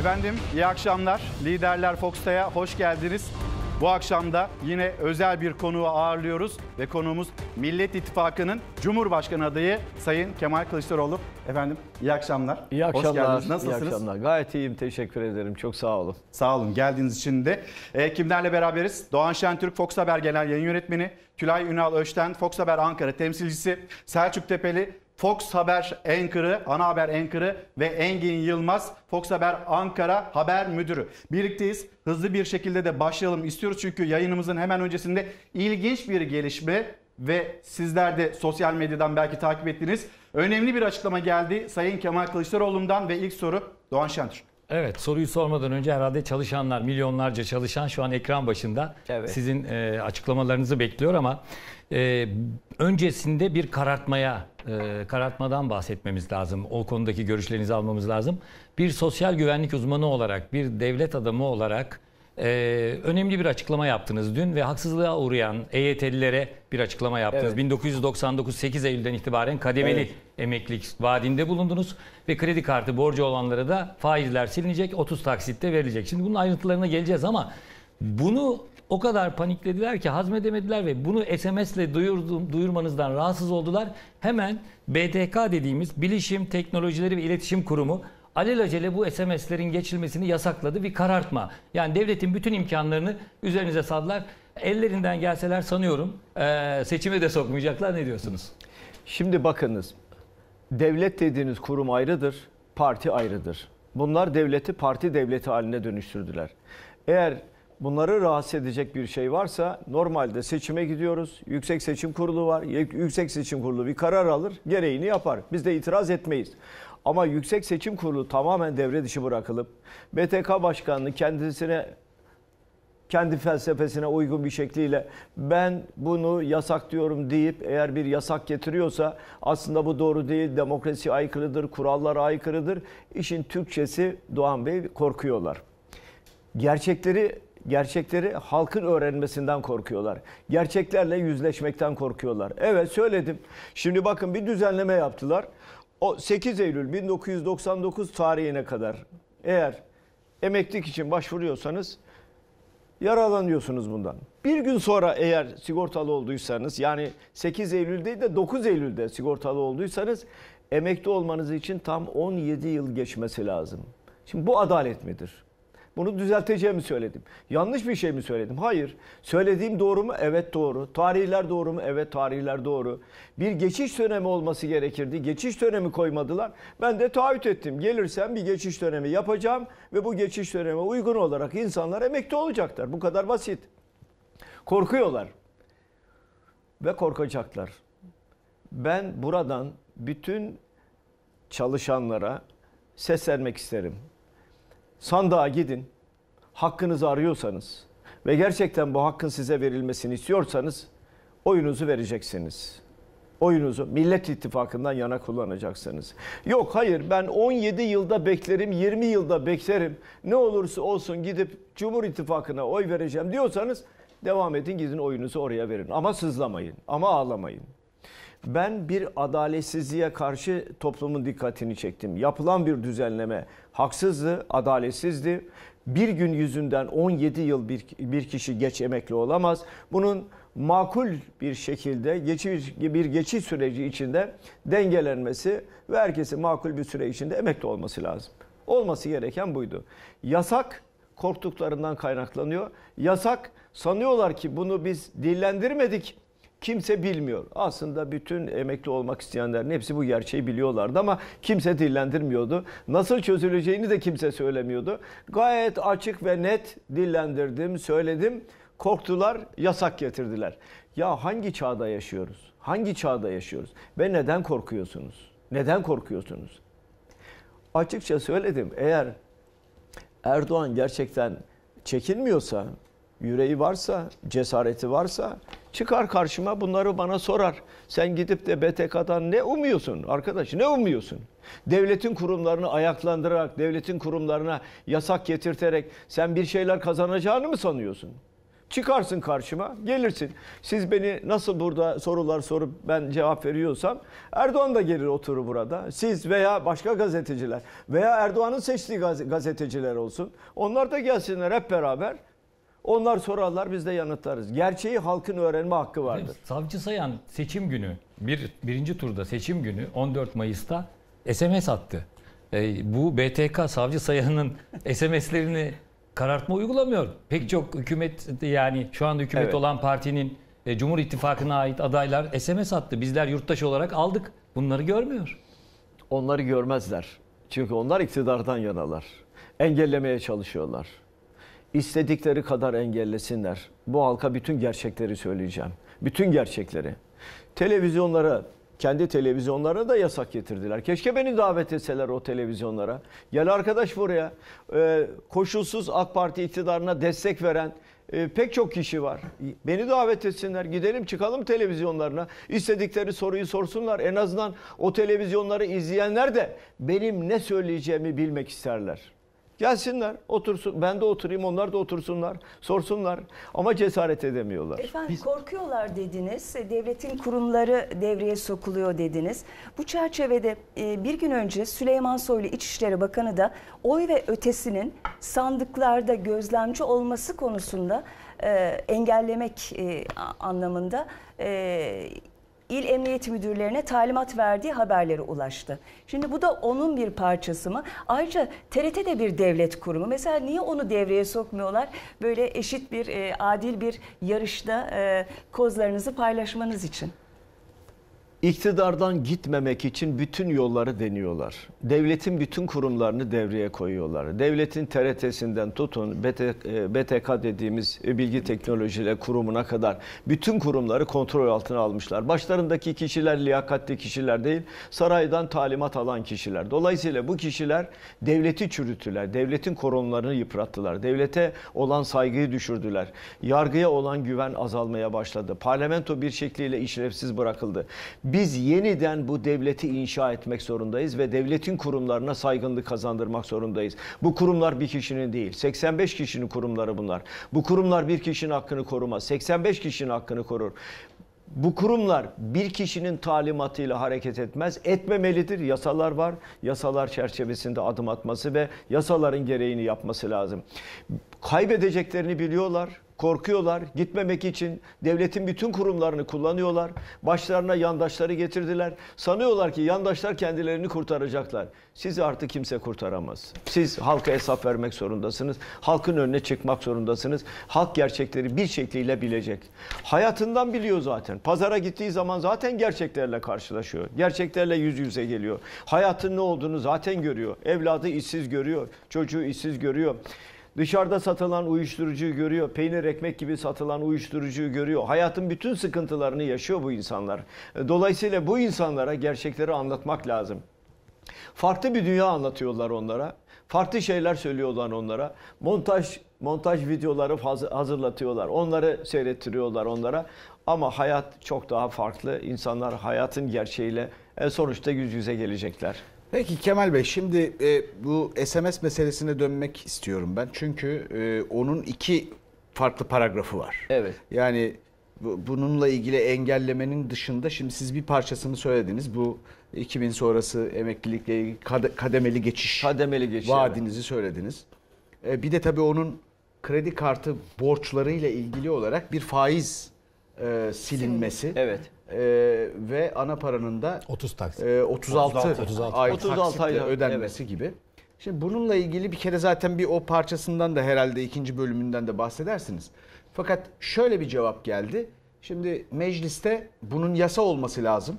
Efendim iyi akşamlar. Liderler Fox'ta'ya hoş geldiniz. Bu akşam da yine özel bir konuğu ağırlıyoruz ve konuğumuz Millet İttifakı'nın Cumhurbaşkanı adayı Sayın Kemal Kılıçdaroğlu. Efendim iyi akşamlar. İyi akşamlar. Hoş geldiniz. Nasılsınız? İyi akşamlar. Gayet iyiyim. Teşekkür ederim. Çok sağ olun. Sağ olun. Geldiğiniz için de. E, kimlerle beraberiz? Doğan Şentürk, Fox Haber Genel Yayın Yönetmeni. Tülay Ünal Öçten, Fox Haber Ankara temsilcisi. Selçuk Tepeli, Fox Haber Anchor'ı, ana haber Anchor'ı ve Engin Yılmaz, Fox Haber Ankara Haber Müdürü. Birlikteyiz. Hızlı bir şekilde de başlayalım istiyoruz çünkü yayınımızın hemen öncesinde ilginç bir gelişme ve sizler de sosyal medyadan belki takip ettiniz. Önemli bir açıklama geldi Sayın Kemal Kılıçdaroğlu'ndan ve ilk soru Doğan Şentür. Evet soruyu sormadan önce herhalde çalışanlar, milyonlarca çalışan şu an ekran başında evet. sizin e, açıklamalarınızı bekliyor ama e, öncesinde bir karartmaya, e, karartmadan bahsetmemiz lazım. O konudaki görüşlerinizi almamız lazım. Bir sosyal güvenlik uzmanı olarak, bir devlet adamı olarak e, önemli bir açıklama yaptınız dün ve haksızlığa uğrayan EYT'lilere bir açıklama yaptınız. Evet. 1999 8 Eylül'den itibaren kademeli evet. emeklilik vaadinde bulundunuz ve kredi kartı borcu olanlara da faizler silinecek, 30 taksitte verilecek. Şimdi bunun ayrıntılarına geleceğiz ama bunu o kadar paniklediler ki hazmedemediler ve bunu SMS'le duyurdum, duyurmanızdan rahatsız oldular. Hemen BTK dediğimiz Bilişim Teknolojileri ve İletişim Kurumu alelacele bu SMS'lerin geçilmesini yasakladı bir karartma. Yani devletin bütün imkanlarını üzerinize saldılar. Ellerinden gelseler sanıyorum e, seçime de sokmayacaklar. Ne diyorsunuz? Şimdi bakınız. Devlet dediğiniz kurum ayrıdır, parti ayrıdır. Bunlar devleti parti devleti haline dönüştürdüler. Eğer bunları rahatsız edecek bir şey varsa normalde seçime gidiyoruz. Yüksek Seçim Kurulu var. Yüksek Seçim Kurulu bir karar alır, gereğini yapar. Biz de itiraz etmeyiz. Ama Yüksek Seçim Kurulu tamamen devre dışı bırakılıp BTK Başkanlığı kendisine kendi felsefesine uygun bir şekliyle ben bunu yasak diyorum deyip eğer bir yasak getiriyorsa aslında bu doğru değil. Demokrasi aykırıdır, kurallar aykırıdır. İşin Türkçesi Doğan Bey korkuyorlar. Gerçekleri gerçekleri halkın öğrenmesinden korkuyorlar. Gerçeklerle yüzleşmekten korkuyorlar. Evet söyledim. Şimdi bakın bir düzenleme yaptılar o 8 Eylül 1999 tarihine kadar eğer emeklilik için başvuruyorsanız yaralanıyorsunuz bundan. Bir gün sonra eğer sigortalı olduysanız yani 8 Eylül değil de 9 Eylül'de sigortalı olduysanız emekli olmanız için tam 17 yıl geçmesi lazım. Şimdi bu adalet midir? Bunu düzelteceğimi söyledim. Yanlış bir şey mi söyledim? Hayır. Söylediğim doğru mu? Evet doğru. Tarihler doğru mu? Evet tarihler doğru. Bir geçiş dönemi olması gerekirdi. Geçiş dönemi koymadılar. Ben de taahhüt ettim. Gelirsem bir geçiş dönemi yapacağım ve bu geçiş dönemi uygun olarak insanlar emekli olacaklar. Bu kadar basit. Korkuyorlar ve korkacaklar. Ben buradan bütün çalışanlara seslenmek isterim sandığa gidin. Hakkınızı arıyorsanız ve gerçekten bu hakkın size verilmesini istiyorsanız oyunuzu vereceksiniz. Oyunuzu Millet İttifakı'ndan yana kullanacaksınız. Yok hayır ben 17 yılda beklerim, 20 yılda beklerim. Ne olursa olsun gidip Cumhur İttifakı'na oy vereceğim diyorsanız devam edin gidin oyunuzu oraya verin. Ama sızlamayın, ama ağlamayın ben bir adaletsizliğe karşı toplumun dikkatini çektim. Yapılan bir düzenleme haksızdı, adaletsizdi. Bir gün yüzünden 17 yıl bir, bir kişi geç emekli olamaz. Bunun makul bir şekilde geçiş, bir geçiş süreci içinde dengelenmesi ve herkesin makul bir süre içinde emekli olması lazım. Olması gereken buydu. Yasak korktuklarından kaynaklanıyor. Yasak sanıyorlar ki bunu biz dillendirmedik kimse bilmiyor. Aslında bütün emekli olmak isteyenlerin hepsi bu gerçeği biliyorlardı ama kimse dillendirmiyordu. Nasıl çözüleceğini de kimse söylemiyordu. Gayet açık ve net dillendirdim, söyledim. Korktular, yasak getirdiler. Ya hangi çağda yaşıyoruz? Hangi çağda yaşıyoruz? Ve neden korkuyorsunuz? Neden korkuyorsunuz? Açıkça söyledim. Eğer Erdoğan gerçekten çekinmiyorsa yüreği varsa, cesareti varsa çıkar karşıma bunları bana sorar. Sen gidip de BTK'dan ne umuyorsun arkadaş ne umuyorsun? Devletin kurumlarını ayaklandırarak, devletin kurumlarına yasak getirterek sen bir şeyler kazanacağını mı sanıyorsun? Çıkarsın karşıma, gelirsin. Siz beni nasıl burada sorular sorup ben cevap veriyorsam Erdoğan da gelir oturur burada. Siz veya başka gazeteciler veya Erdoğan'ın seçtiği gazeteciler olsun. Onlar da gelsinler hep beraber onlar sorarlar biz de yanıtlarız. Gerçeği halkın öğrenme hakkı vardır. Savcı Sayan seçim günü bir birinci turda seçim günü 14 Mayıs'ta SMS attı. E, bu BTK Savcı Sayan'ın SMS'lerini karartma uygulamıyor. Pek çok hükümet yani şu anda hükümet evet. olan partinin e, Cumhur İttifakı'na ait adaylar SMS attı. Bizler yurttaş olarak aldık. Bunları görmüyor. Onları görmezler. Çünkü onlar iktidardan yanalar. Engellemeye çalışıyorlar istedikleri kadar engellesinler. Bu halka bütün gerçekleri söyleyeceğim. Bütün gerçekleri. Televizyonlara, kendi televizyonlarına da yasak getirdiler. Keşke beni davet etseler o televizyonlara. Gel arkadaş buraya. Ee, koşulsuz AK Parti iktidarına destek veren e, pek çok kişi var. Beni davet etsinler. Gidelim çıkalım televizyonlarına. İstedikleri soruyu sorsunlar. En azından o televizyonları izleyenler de benim ne söyleyeceğimi bilmek isterler. Gelsinler, otursun. Ben de oturayım, onlar da otursunlar, sorsunlar. Ama cesaret edemiyorlar. Efendim Biz... korkuyorlar dediniz. E, devletin kurumları devreye sokuluyor dediniz. Bu çerçevede e, bir gün önce Süleyman Soylu İçişleri Bakanı da oy ve ötesinin sandıklarda gözlemci olması konusunda e, engellemek anlamında il emniyet müdürlerine talimat verdiği haberleri ulaştı. Şimdi bu da onun bir parçası mı? Ayrıca TRT de bir devlet kurumu. Mesela niye onu devreye sokmuyorlar? Böyle eşit bir, e, adil bir yarışta e, kozlarınızı paylaşmanız için. İktidardan gitmemek için bütün yolları deniyorlar devletin bütün kurumlarını devreye koyuyorlar. Devletin TRT'sinden tutun BTK e, dediğimiz bilgi teknolojileri kurumuna kadar bütün kurumları kontrol altına almışlar. Başlarındaki kişiler liyakatli kişiler değil, saraydan talimat alan kişiler. Dolayısıyla bu kişiler devleti çürüttüler, devletin koronlarını yıprattılar, devlete olan saygıyı düşürdüler. Yargıya olan güven azalmaya başladı. Parlamento bir şekliyle işlevsiz bırakıldı. Biz yeniden bu devleti inşa etmek zorundayız ve devleti bütün kurumlarına saygınlık kazandırmak zorundayız. Bu kurumlar bir kişinin değil. 85 kişinin kurumları bunlar. Bu kurumlar bir kişinin hakkını korumaz. 85 kişinin hakkını korur. Bu kurumlar bir kişinin talimatıyla hareket etmez, etmemelidir. Yasalar var, yasalar çerçevesinde adım atması ve yasaların gereğini yapması lazım. Kaybedeceklerini biliyorlar, korkuyorlar. Gitmemek için devletin bütün kurumlarını kullanıyorlar. Başlarına yandaşları getirdiler. Sanıyorlar ki yandaşlar kendilerini kurtaracaklar. Sizi artık kimse kurtaramaz. Siz halka hesap vermek zorundasınız. Halkın önüne çıkmak zorundasınız. Halk gerçekleri bir şekliyle bilecek. Hayatından biliyor zaten. Pazara gittiği zaman zaten gerçeklerle karşılaşıyor. Gerçeklerle yüz yüze geliyor. Hayatın ne olduğunu zaten görüyor. Evladı işsiz görüyor. Çocuğu işsiz görüyor. Dışarıda satılan uyuşturucuyu görüyor. Peynir ekmek gibi satılan uyuşturucuyu görüyor. Hayatın bütün sıkıntılarını yaşıyor bu insanlar. E, dolayısıyla bu insanlara gerçekleri anlatmak lazım. Farklı bir dünya anlatıyorlar onlara. Farklı şeyler söylüyorlar onlara. Montaj montaj videoları hazırlatıyorlar. Onları seyrettiriyorlar onlara. Ama hayat çok daha farklı. İnsanlar hayatın gerçeğiyle e, sonuçta yüz yüze gelecekler. Peki Kemal Bey şimdi e, bu SMS meselesine dönmek istiyorum ben. Çünkü e, onun iki farklı paragrafı var. Evet. Yani bu, bununla ilgili engellemenin dışında şimdi siz bir parçasını söylediniz. Bu 2000 sonrası emeklilikle ilgili kad kademeli geçiş. Kademeli geçiş. Vaadinizi evet. söylediniz. E, bir de tabii onun kredi kartı borçlarıyla ilgili olarak bir faiz e, silinmesi. Evet e, ve ana paranın da 30 taksit. E, 36, 36, 36 ay 36 ay ödenmesi evet. gibi. Şimdi bununla ilgili bir kere zaten bir o parçasından da herhalde ikinci bölümünden de bahsedersiniz. Fakat şöyle bir cevap geldi. Şimdi mecliste bunun yasa olması lazım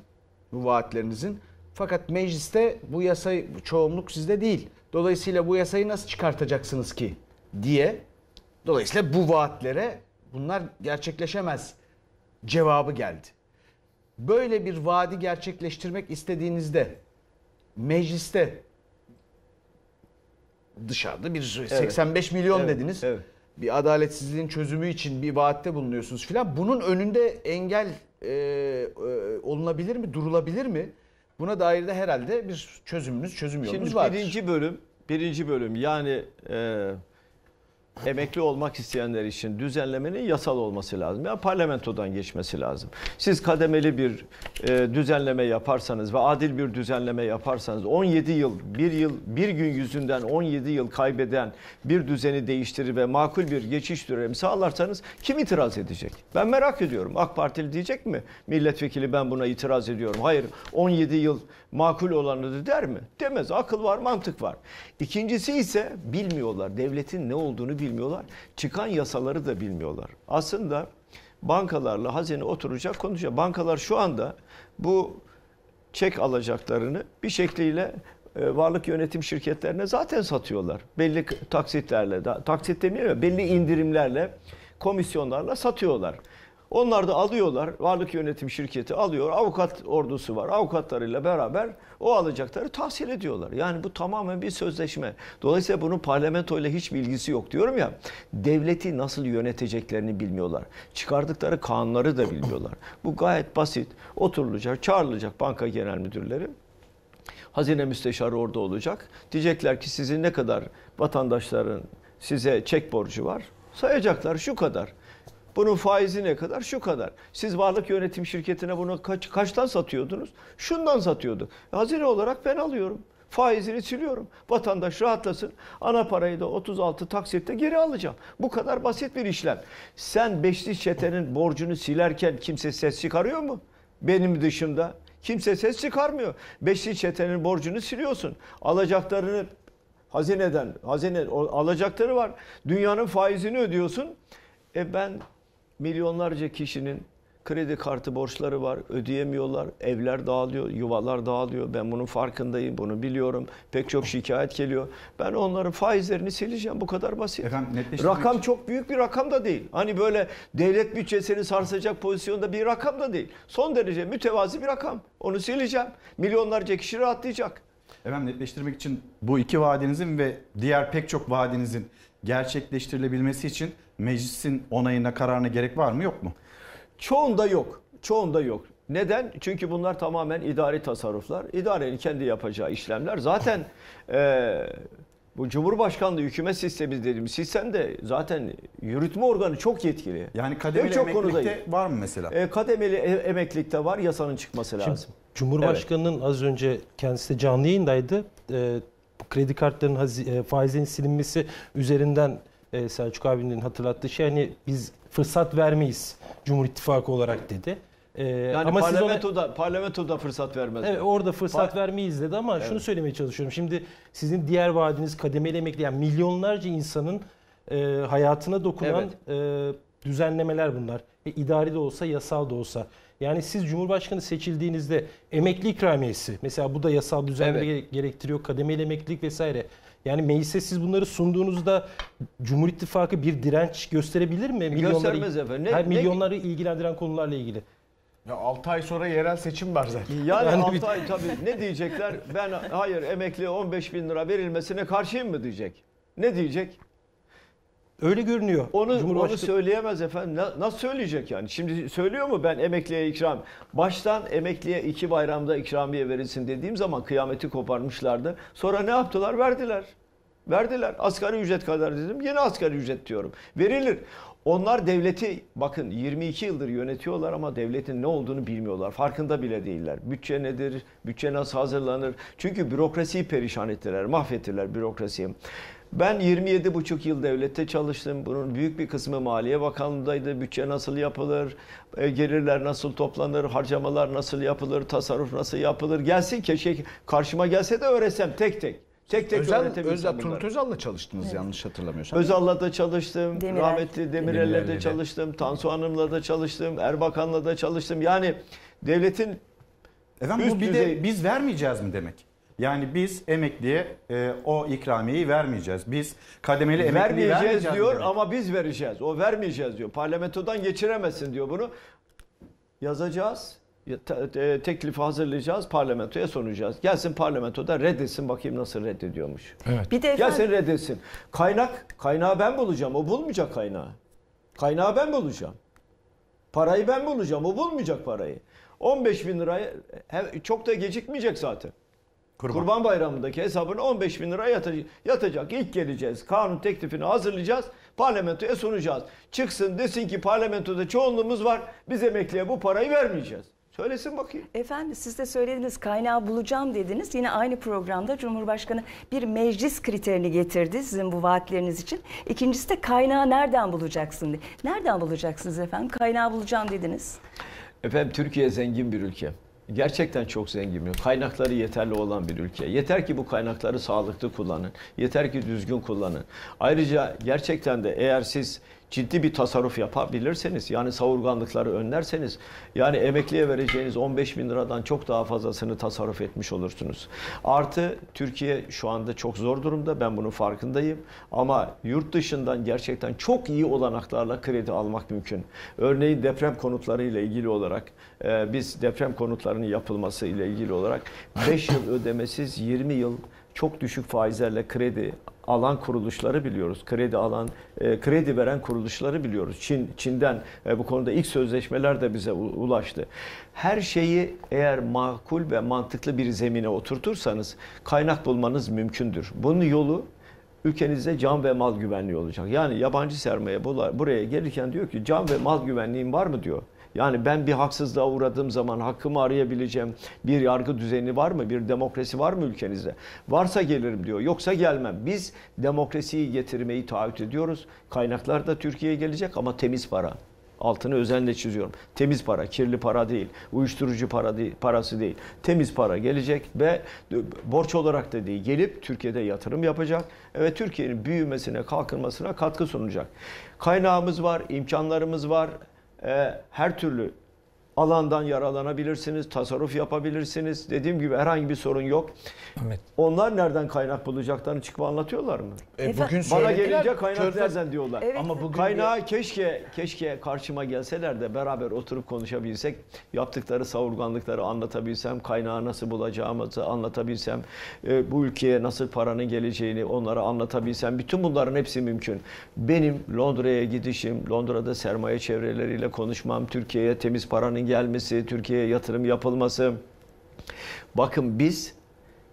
bu vaatlerinizin. Fakat mecliste bu yasayı çoğunluk sizde değil. Dolayısıyla bu yasayı nasıl çıkartacaksınız ki diye. Dolayısıyla bu vaatlere bunlar gerçekleşemez cevabı geldi böyle bir vaadi gerçekleştirmek istediğinizde mecliste dışarıda bir evet. 85 milyon evet. dediniz. Evet. Bir adaletsizliğin çözümü için bir vaatte bulunuyorsunuz filan. Bunun önünde engel e, e, olunabilir mi, durulabilir mi? Buna dair de herhalde bir çözümünüz, çözüm yolunuz var. Şimdi vardır. birinci bölüm, birinci bölüm yani e, emekli olmak isteyenler için düzenlemenin yasal olması lazım. Ya parlamentodan geçmesi lazım. Siz kademeli bir e, düzenleme yaparsanız ve adil bir düzenleme yaparsanız 17 yıl, bir yıl, bir gün yüzünden 17 yıl kaybeden bir düzeni değiştirir ve makul bir geçiş dönemi sağlarsanız kim itiraz edecek? Ben merak ediyorum. AK Partili diyecek mi? Milletvekili ben buna itiraz ediyorum. Hayır 17 yıl makul olanı der mi? Demez. Akıl var, mantık var. İkincisi ise bilmiyorlar. Devletin ne olduğunu bilmiyorlar. Çıkan yasaları da bilmiyorlar. Aslında bankalarla hazine oturacak konuşacak. Bankalar şu anda bu çek alacaklarını bir şekliyle e, varlık yönetim şirketlerine zaten satıyorlar. Belli taksitlerle, taksit demeyelim belli indirimlerle, komisyonlarla satıyorlar. Onlar da alıyorlar. Varlık yönetim şirketi alıyor. Avukat ordusu var. Avukatlarıyla beraber o alacakları tahsil ediyorlar. Yani bu tamamen bir sözleşme. Dolayısıyla bunun parlamentoyla hiç ilgisi yok diyorum ya. Devleti nasıl yöneteceklerini bilmiyorlar. Çıkardıkları kanunları da bilmiyorlar. Bu gayet basit. Oturulacak, çağrılacak banka genel müdürleri. Hazine müsteşarı orada olacak. Diyecekler ki sizin ne kadar vatandaşların size çek borcu var? Sayacaklar şu kadar. Bunun faizi ne kadar? Şu kadar. Siz varlık yönetim şirketine bunu kaç, kaçtan satıyordunuz? Şundan satıyordu. Hazine olarak ben alıyorum. Faizini siliyorum. Vatandaş rahatlasın. Ana parayı da 36 taksitte geri alacağım. Bu kadar basit bir işlem. Sen beşli çetenin borcunu silerken kimse ses çıkarıyor mu? Benim dışımda. Kimse ses çıkarmıyor. Beşli çetenin borcunu siliyorsun. Alacaklarını hazineden, hazine alacakları var. Dünyanın faizini ödüyorsun. E ben milyonlarca kişinin kredi kartı borçları var, ödeyemiyorlar, evler dağılıyor, yuvalar dağılıyor. Ben bunun farkındayım, bunu biliyorum. Pek çok şikayet geliyor. Ben onların faizlerini sileceğim, bu kadar basit. Efendim, rakam için. çok büyük bir rakam da değil. Hani böyle devlet bütçesini sarsacak pozisyonda bir rakam da değil. Son derece mütevazi bir rakam. Onu sileceğim. Milyonlarca kişi rahatlayacak. Efendim netleştirmek için bu iki vaadinizin ve diğer pek çok vaadinizin gerçekleştirilebilmesi için meclisin onayına kararına gerek var mı yok mu? Çoğunda yok. Çoğunda yok. Neden? Çünkü bunlar tamamen idari tasarruflar. İdarenin kendi yapacağı işlemler. Zaten e, bu Cumhurbaşkanlığı hükümet sistemi dediğimiz sistem de zaten yürütme organı çok yetkili. Yani kademeli Ve çok emeklilikte var mı mesela? E, kademeli e, emeklilikte var yasanın çıkması lazım. Şimdi, Cumhurbaşkanı'nın evet. az önce kendisi canlı yayındaydı. E, kredi kartlarının e, faizin silinmesi üzerinden e, Selçuk abinin hatırlattığı şey hani biz fırsat vermeyiz Cumhur İttifakı olarak dedi. E, yani ama parlamentoda ona, parlamentoda fırsat vermez. Evet, orada fırsat Par vermeyiz dedi ama evet. şunu söylemeye çalışıyorum. Şimdi sizin diğer vaadiniz kademeli emekli yani milyonlarca insanın e, hayatına dokunan evet. e, düzenlemeler bunlar. E, idari de olsa, yasal da olsa. Yani siz Cumhurbaşkanı seçildiğinizde emekli ikramiyesi mesela bu da yasal düzenlere evet. gerektiriyor kademeli emeklilik vesaire. Yani meclise siz bunları sunduğunuzda Cumhur İttifakı bir direnç gösterebilir mi? E, milyonları, Göstermez efendim. Ne, her milyonları ne? ilgilendiren konularla ilgili. Ya 6 ay sonra yerel seçim var zaten. Yani, yani 6 bir... ay tabii ne diyecekler? Ben hayır emekli 15 bin lira verilmesine karşıyım mı diyecek? Ne diyecek? Öyle görünüyor. Onu, Cumhurbaşkanı... onu söyleyemez efendim. Na, nasıl söyleyecek yani? Şimdi söylüyor mu ben emekliye ikram? Baştan emekliye iki bayramda ikramiye verilsin dediğim zaman kıyameti koparmışlardı. Sonra ne yaptılar? Verdiler. Verdiler. Asgari ücret kadar dedim. Yine asgari ücret diyorum. Verilir. Onlar devleti bakın 22 yıldır yönetiyorlar ama devletin ne olduğunu bilmiyorlar. Farkında bile değiller. Bütçe nedir? Bütçe nasıl hazırlanır? Çünkü bürokrasiyi perişan ettiler, mahvettiler bürokrasiyi. Ben 27 buçuk yıl devlette çalıştım. Bunun büyük bir kısmı Maliye Bakanlığı'ndaydı. Bütçe nasıl yapılır, e, gelirler nasıl toplanır, harcamalar nasıl yapılır, tasarruf nasıl yapılır. Gelsin keşke karşıma gelse de öğretsem tek tek. Tek tek Özel, Özel Turgut Özal'la çalıştınız evet. yanlış hatırlamıyorsam. Özal'la da çalıştım, Demirel. rahmetli Demirel'le de çalıştım, Tansu Hanım'la da çalıştım, Erbakan'la da çalıştım. Yani devletin Efendim Üst bu bir düzey... de biz vermeyeceğiz mi demek? Yani biz emekliye e, o ikramiyeyi vermeyeceğiz. Biz kademeli emekliyi vermeyeceğiz, diyor demek. ama biz vereceğiz. O vermeyeceğiz diyor. Parlamentodan geçiremezsin diyor bunu. Yazacağız. Teklifi hazırlayacağız. Parlamentoya sunacağız. Gelsin parlamentoda reddetsin bakayım nasıl reddediyormuş. Evet. Bir de efendim... Gelsin reddetsin. Kaynak, kaynağı ben bulacağım. O bulmayacak kaynağı. Kaynağı ben bulacağım. Parayı ben bulacağım. O bulmayacak parayı. 15 bin lirayı çok da gecikmeyecek zaten. Kurban, Kurban Bayramı'ndaki hesabına 15 bin lira yatacak. yatacak. İlk geleceğiz. Kanun teklifini hazırlayacağız. Parlamentoya sunacağız. Çıksın desin ki parlamentoda çoğunluğumuz var. Biz emekliye bu parayı vermeyeceğiz. Söylesin bakayım. Efendim siz de söylediniz kaynağı bulacağım dediniz. Yine aynı programda Cumhurbaşkanı bir meclis kriterini getirdi sizin bu vaatleriniz için. İkincisi de kaynağı nereden bulacaksın Nereden bulacaksınız efendim? Kaynağı bulacağım dediniz. Efendim Türkiye zengin bir ülke gerçekten çok zengin bir, kaynakları yeterli olan bir ülke. Yeter ki bu kaynakları sağlıklı kullanın. Yeter ki düzgün kullanın. Ayrıca gerçekten de eğer siz ciddi bir tasarruf yapabilirseniz, yani savurganlıkları önlerseniz, yani emekliye vereceğiniz 15 bin liradan çok daha fazlasını tasarruf etmiş olursunuz. Artı Türkiye şu anda çok zor durumda, ben bunun farkındayım. Ama yurt dışından gerçekten çok iyi olanaklarla kredi almak mümkün. Örneğin deprem konutları ile ilgili olarak, e, biz deprem konutlarının yapılması ile ilgili olarak 5 yıl ödemesiz 20 yıl çok düşük faizlerle kredi alan kuruluşları biliyoruz. Kredi alan, e, kredi veren kuruluşları biliyoruz. Çin Çin'den e, bu konuda ilk sözleşmeler de bize ulaştı. Her şeyi eğer makul ve mantıklı bir zemine oturtursanız kaynak bulmanız mümkündür. Bunun yolu ülkenizde can ve mal güvenliği olacak. Yani yabancı sermaye buraya gelirken diyor ki can ve mal güvenliğin var mı diyor. Yani ben bir haksızlığa uğradığım zaman hakkımı arayabileceğim bir yargı düzeni var mı? Bir demokrasi var mı ülkenizde? Varsa gelirim diyor. Yoksa gelmem. Biz demokrasiyi getirmeyi taahhüt ediyoruz. Kaynaklar da Türkiye'ye gelecek ama temiz para. Altını özenle çiziyorum. Temiz para, kirli para değil, uyuşturucu para değil, parası değil. Temiz para gelecek ve borç olarak da değil, gelip Türkiye'de yatırım yapacak ve Türkiye'nin büyümesine, kalkınmasına katkı sunacak. Kaynağımız var, imkanlarımız var, ee, her türlü alandan yaralanabilirsiniz, tasarruf yapabilirsiniz. Dediğim gibi herhangi bir sorun yok. Evet. Onlar nereden kaynak bulacaklarını çıkıp anlatıyorlar mı? E, bugün Bana gelince kaynak körfez... nereden diyorlar. Evet. Ama bugün Kaynağı bir... keşke keşke karşıma gelseler de beraber oturup konuşabilsek, yaptıkları savurganlıkları anlatabilsem, kaynağı nasıl bulacağımızı anlatabilsem, e, bu ülkeye nasıl paranın geleceğini onlara anlatabilsem, bütün bunların hepsi mümkün. Benim Londra'ya gidişim, Londra'da sermaye çevreleriyle konuşmam, Türkiye'ye temiz paranın yatırımların gelmesi, Türkiye'ye yatırım yapılması. Bakın biz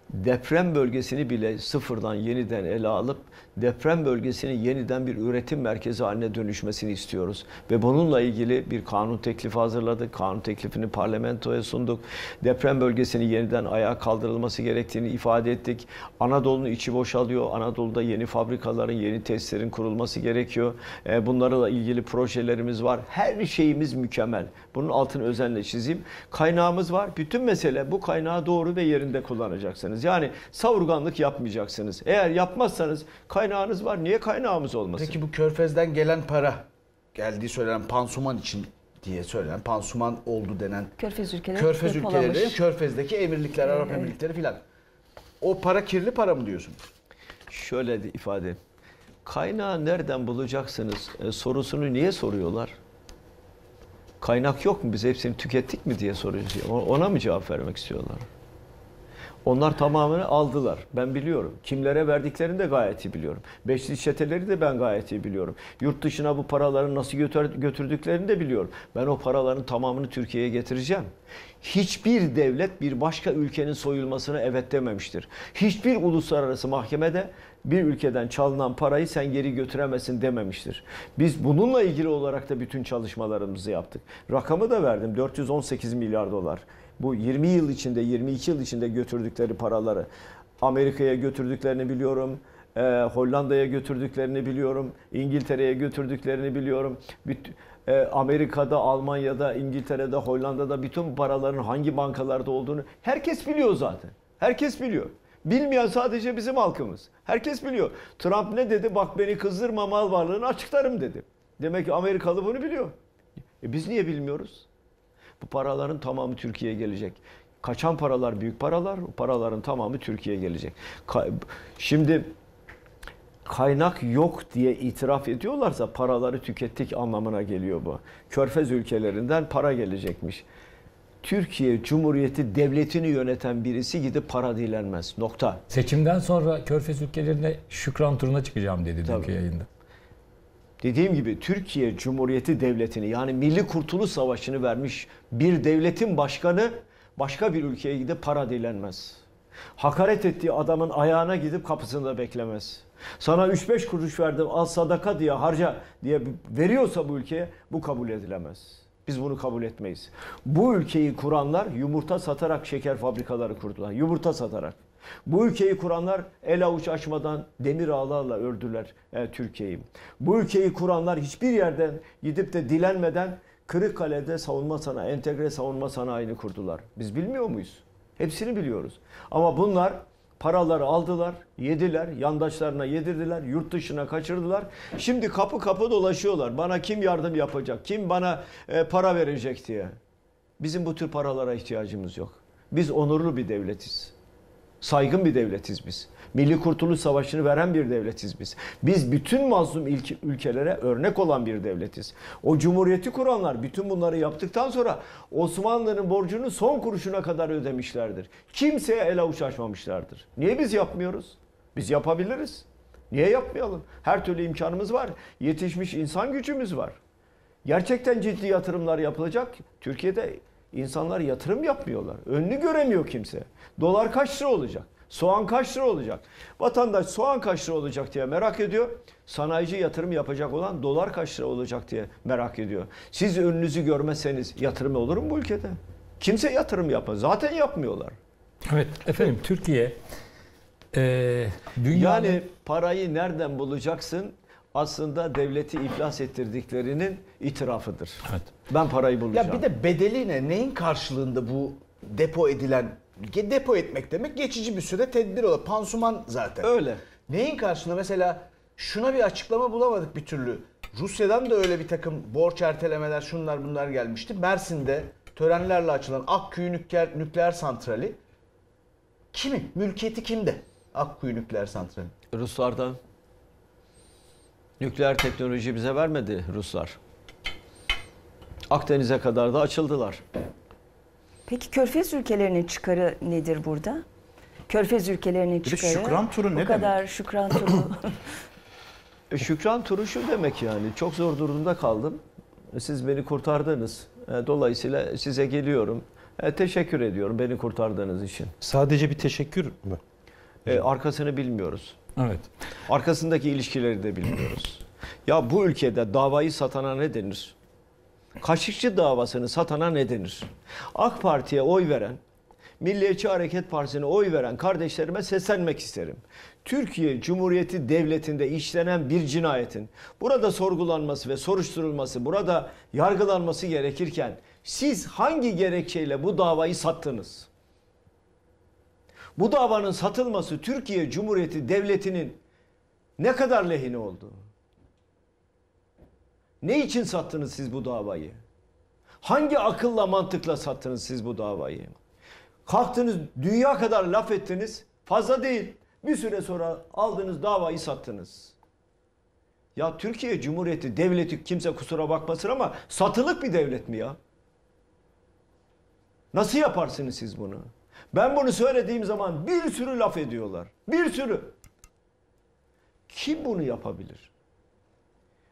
deprem bölgesini bile sıfırdan yeniden ele alıp deprem bölgesinin yeniden bir üretim merkezi haline dönüşmesini istiyoruz. Ve bununla ilgili bir kanun teklifi hazırladık. Kanun teklifini parlamentoya sunduk. Deprem bölgesinin yeniden ayağa kaldırılması gerektiğini ifade ettik. Anadolu'nun içi boşalıyor. Anadolu'da yeni fabrikaların, yeni testlerin kurulması gerekiyor. E, bunlarla ilgili projelerimiz var. Her şeyimiz mükemmel. Bunun altını özenle çizeyim. Kaynağımız var. Bütün mesele bu kaynağı doğru ve yerinde kullanacaksınız. Yani savurganlık yapmayacaksınız. Eğer yapmazsanız kaynağınız var. Niye kaynağımız olmasın? Peki bu körfezden gelen para geldiği söylenen pansuman için diye söylenen pansuman oldu denen Körfez ülkeleri Körfez ülkeleri Körfez'deki emirlikler, Arap evet. emirlikleri filan. O para kirli para mı diyorsun? Şöyle de ifade. Kaynağı nereden bulacaksınız e, sorusunu niye soruyorlar? Kaynak yok mu biz hepsini tükettik mi diye soruyoruz. Ona mı cevap vermek istiyorlar? Onlar tamamını aldılar. Ben biliyorum. Kimlere verdiklerini de gayet iyi biliyorum. Beşli çeteleri de ben gayet iyi biliyorum. Yurt dışına bu paraları nasıl götür, götürdüklerini de biliyorum. Ben o paraların tamamını Türkiye'ye getireceğim. Hiçbir devlet bir başka ülkenin soyulmasına evet dememiştir. Hiçbir uluslararası mahkemede bir ülkeden çalınan parayı sen geri götüremezsin dememiştir. Biz bununla ilgili olarak da bütün çalışmalarımızı yaptık. Rakamı da verdim 418 milyar dolar bu 20 yıl içinde 22 yıl içinde götürdükleri paraları Amerika'ya götürdüklerini biliyorum. E, Hollanda'ya götürdüklerini biliyorum. İngiltere'ye götürdüklerini biliyorum. Bütün, e, Amerika'da, Almanya'da, İngiltere'de, Hollanda'da bütün paraların hangi bankalarda olduğunu herkes biliyor zaten. Herkes biliyor. Bilmeyen sadece bizim halkımız. Herkes biliyor. Trump ne dedi? Bak beni kızdırma mal varlığını açıklarım dedi. Demek ki Amerikalı bunu biliyor. E biz niye bilmiyoruz? Bu paraların tamamı Türkiye'ye gelecek. Kaçan paralar büyük paralar, Bu paraların tamamı Türkiye'ye gelecek. Şimdi kaynak yok diye itiraf ediyorlarsa paraları tükettik anlamına geliyor bu. Körfez ülkelerinden para gelecekmiş. Türkiye Cumhuriyeti devletini yöneten birisi gidip para dilenmez. Nokta. Seçimden sonra Körfez ülkelerine şükran turuna çıkacağım dedi dünkü yayında dediğim gibi Türkiye Cumhuriyeti Devleti'ni yani Milli Kurtuluş Savaşı'nı vermiş bir devletin başkanı başka bir ülkeye gidip para dilenmez. Hakaret ettiği adamın ayağına gidip kapısında beklemez. Sana 3-5 kuruş verdim al sadaka diye harca diye veriyorsa bu ülkeye bu kabul edilemez. Biz bunu kabul etmeyiz. Bu ülkeyi kuranlar yumurta satarak şeker fabrikaları kurdular. Yumurta satarak. Bu ülkeyi kuranlar el avuç açmadan demir ağlarla ördüler e, Türkiye'yi. Bu ülkeyi kuranlar hiçbir yerden gidip de dilenmeden Kırıkkale'de savunma sanayi, entegre savunma sanayini kurdular. Biz bilmiyor muyuz? Hepsini biliyoruz. Ama bunlar paraları aldılar, yediler, yandaşlarına yedirdiler, yurt dışına kaçırdılar. Şimdi kapı kapı dolaşıyorlar. Bana kim yardım yapacak, kim bana e, para verecek diye. Bizim bu tür paralara ihtiyacımız yok. Biz onurlu bir devletiz. Saygın bir devletiz biz. Milli Kurtuluş Savaşı'nı veren bir devletiz biz. Biz bütün mazlum ilk ülkelere örnek olan bir devletiz. O cumhuriyeti kuranlar bütün bunları yaptıktan sonra Osmanlı'nın borcunu son kuruşuna kadar ödemişlerdir. Kimseye el avuç açmamışlardır. Niye biz yapmıyoruz? Biz yapabiliriz. Niye yapmayalım? Her türlü imkanımız var. Yetişmiş insan gücümüz var. Gerçekten ciddi yatırımlar yapılacak. Türkiye'de İnsanlar yatırım yapmıyorlar. Önünü göremiyor kimse. Dolar kaç lira olacak? Soğan kaç lira olacak? Vatandaş soğan kaç lira olacak diye merak ediyor. Sanayici yatırım yapacak olan dolar kaç lira olacak diye merak ediyor. Siz önünüzü görmezseniz yatırım olur mu bu ülkede? Kimse yatırım yapmaz. Zaten yapmıyorlar. Evet efendim Türkiye e, dünyanın... Yani parayı nereden bulacaksın? aslında devleti iflas ettirdiklerinin itirafıdır. Evet. Ben parayı bulacağım. Ya bir de bedeli ne? Neyin karşılığında bu depo edilen depo etmek demek geçici bir süre tedbir olur. Pansuman zaten. Öyle. Neyin karşılığında mesela şuna bir açıklama bulamadık bir türlü. Rusya'dan da öyle bir takım borç ertelemeler şunlar bunlar gelmişti. Mersin'de törenlerle açılan Akkuyu nükleer, nükleer santrali kimin? Mülkiyeti kimde? Akkuyu nükleer santrali. Ruslardan. Nükleer teknoloji bize vermedi Ruslar. Akdeniz'e kadar da açıldılar. Peki Körfez ülkelerinin çıkarı nedir burada? Körfez ülkelerinin çıkarı. Bir şükran turu ne demek? O kadar demek? şükran turu. E, şükran turu şu demek yani. Çok zor durumda kaldım. Siz beni kurtardınız. E, dolayısıyla size geliyorum. E, teşekkür ediyorum beni kurtardığınız için. Sadece bir teşekkür mü? Ee, arkasını bilmiyoruz. Evet. Arkasındaki ilişkileri de bilmiyoruz. Ya bu ülkede davayı satana ne denir? Kaşıkçı davasını satana ne denir? AK Parti'ye oy veren, Milliyetçi Hareket Partisi'ne oy veren kardeşlerime seslenmek isterim. Türkiye Cumhuriyeti Devleti'nde işlenen bir cinayetin burada sorgulanması ve soruşturulması, burada yargılanması gerekirken siz hangi gerekçeyle bu davayı sattınız? bu davanın satılması Türkiye Cumhuriyeti Devleti'nin ne kadar lehine oldu? Ne için sattınız siz bu davayı? Hangi akılla mantıkla sattınız siz bu davayı? Kalktınız dünya kadar laf ettiniz. Fazla değil. Bir süre sonra aldınız davayı sattınız. Ya Türkiye Cumhuriyeti devleti kimse kusura bakmasın ama satılık bir devlet mi ya? Nasıl yaparsınız siz bunu? Ben bunu söylediğim zaman bir sürü laf ediyorlar. Bir sürü. Kim bunu yapabilir?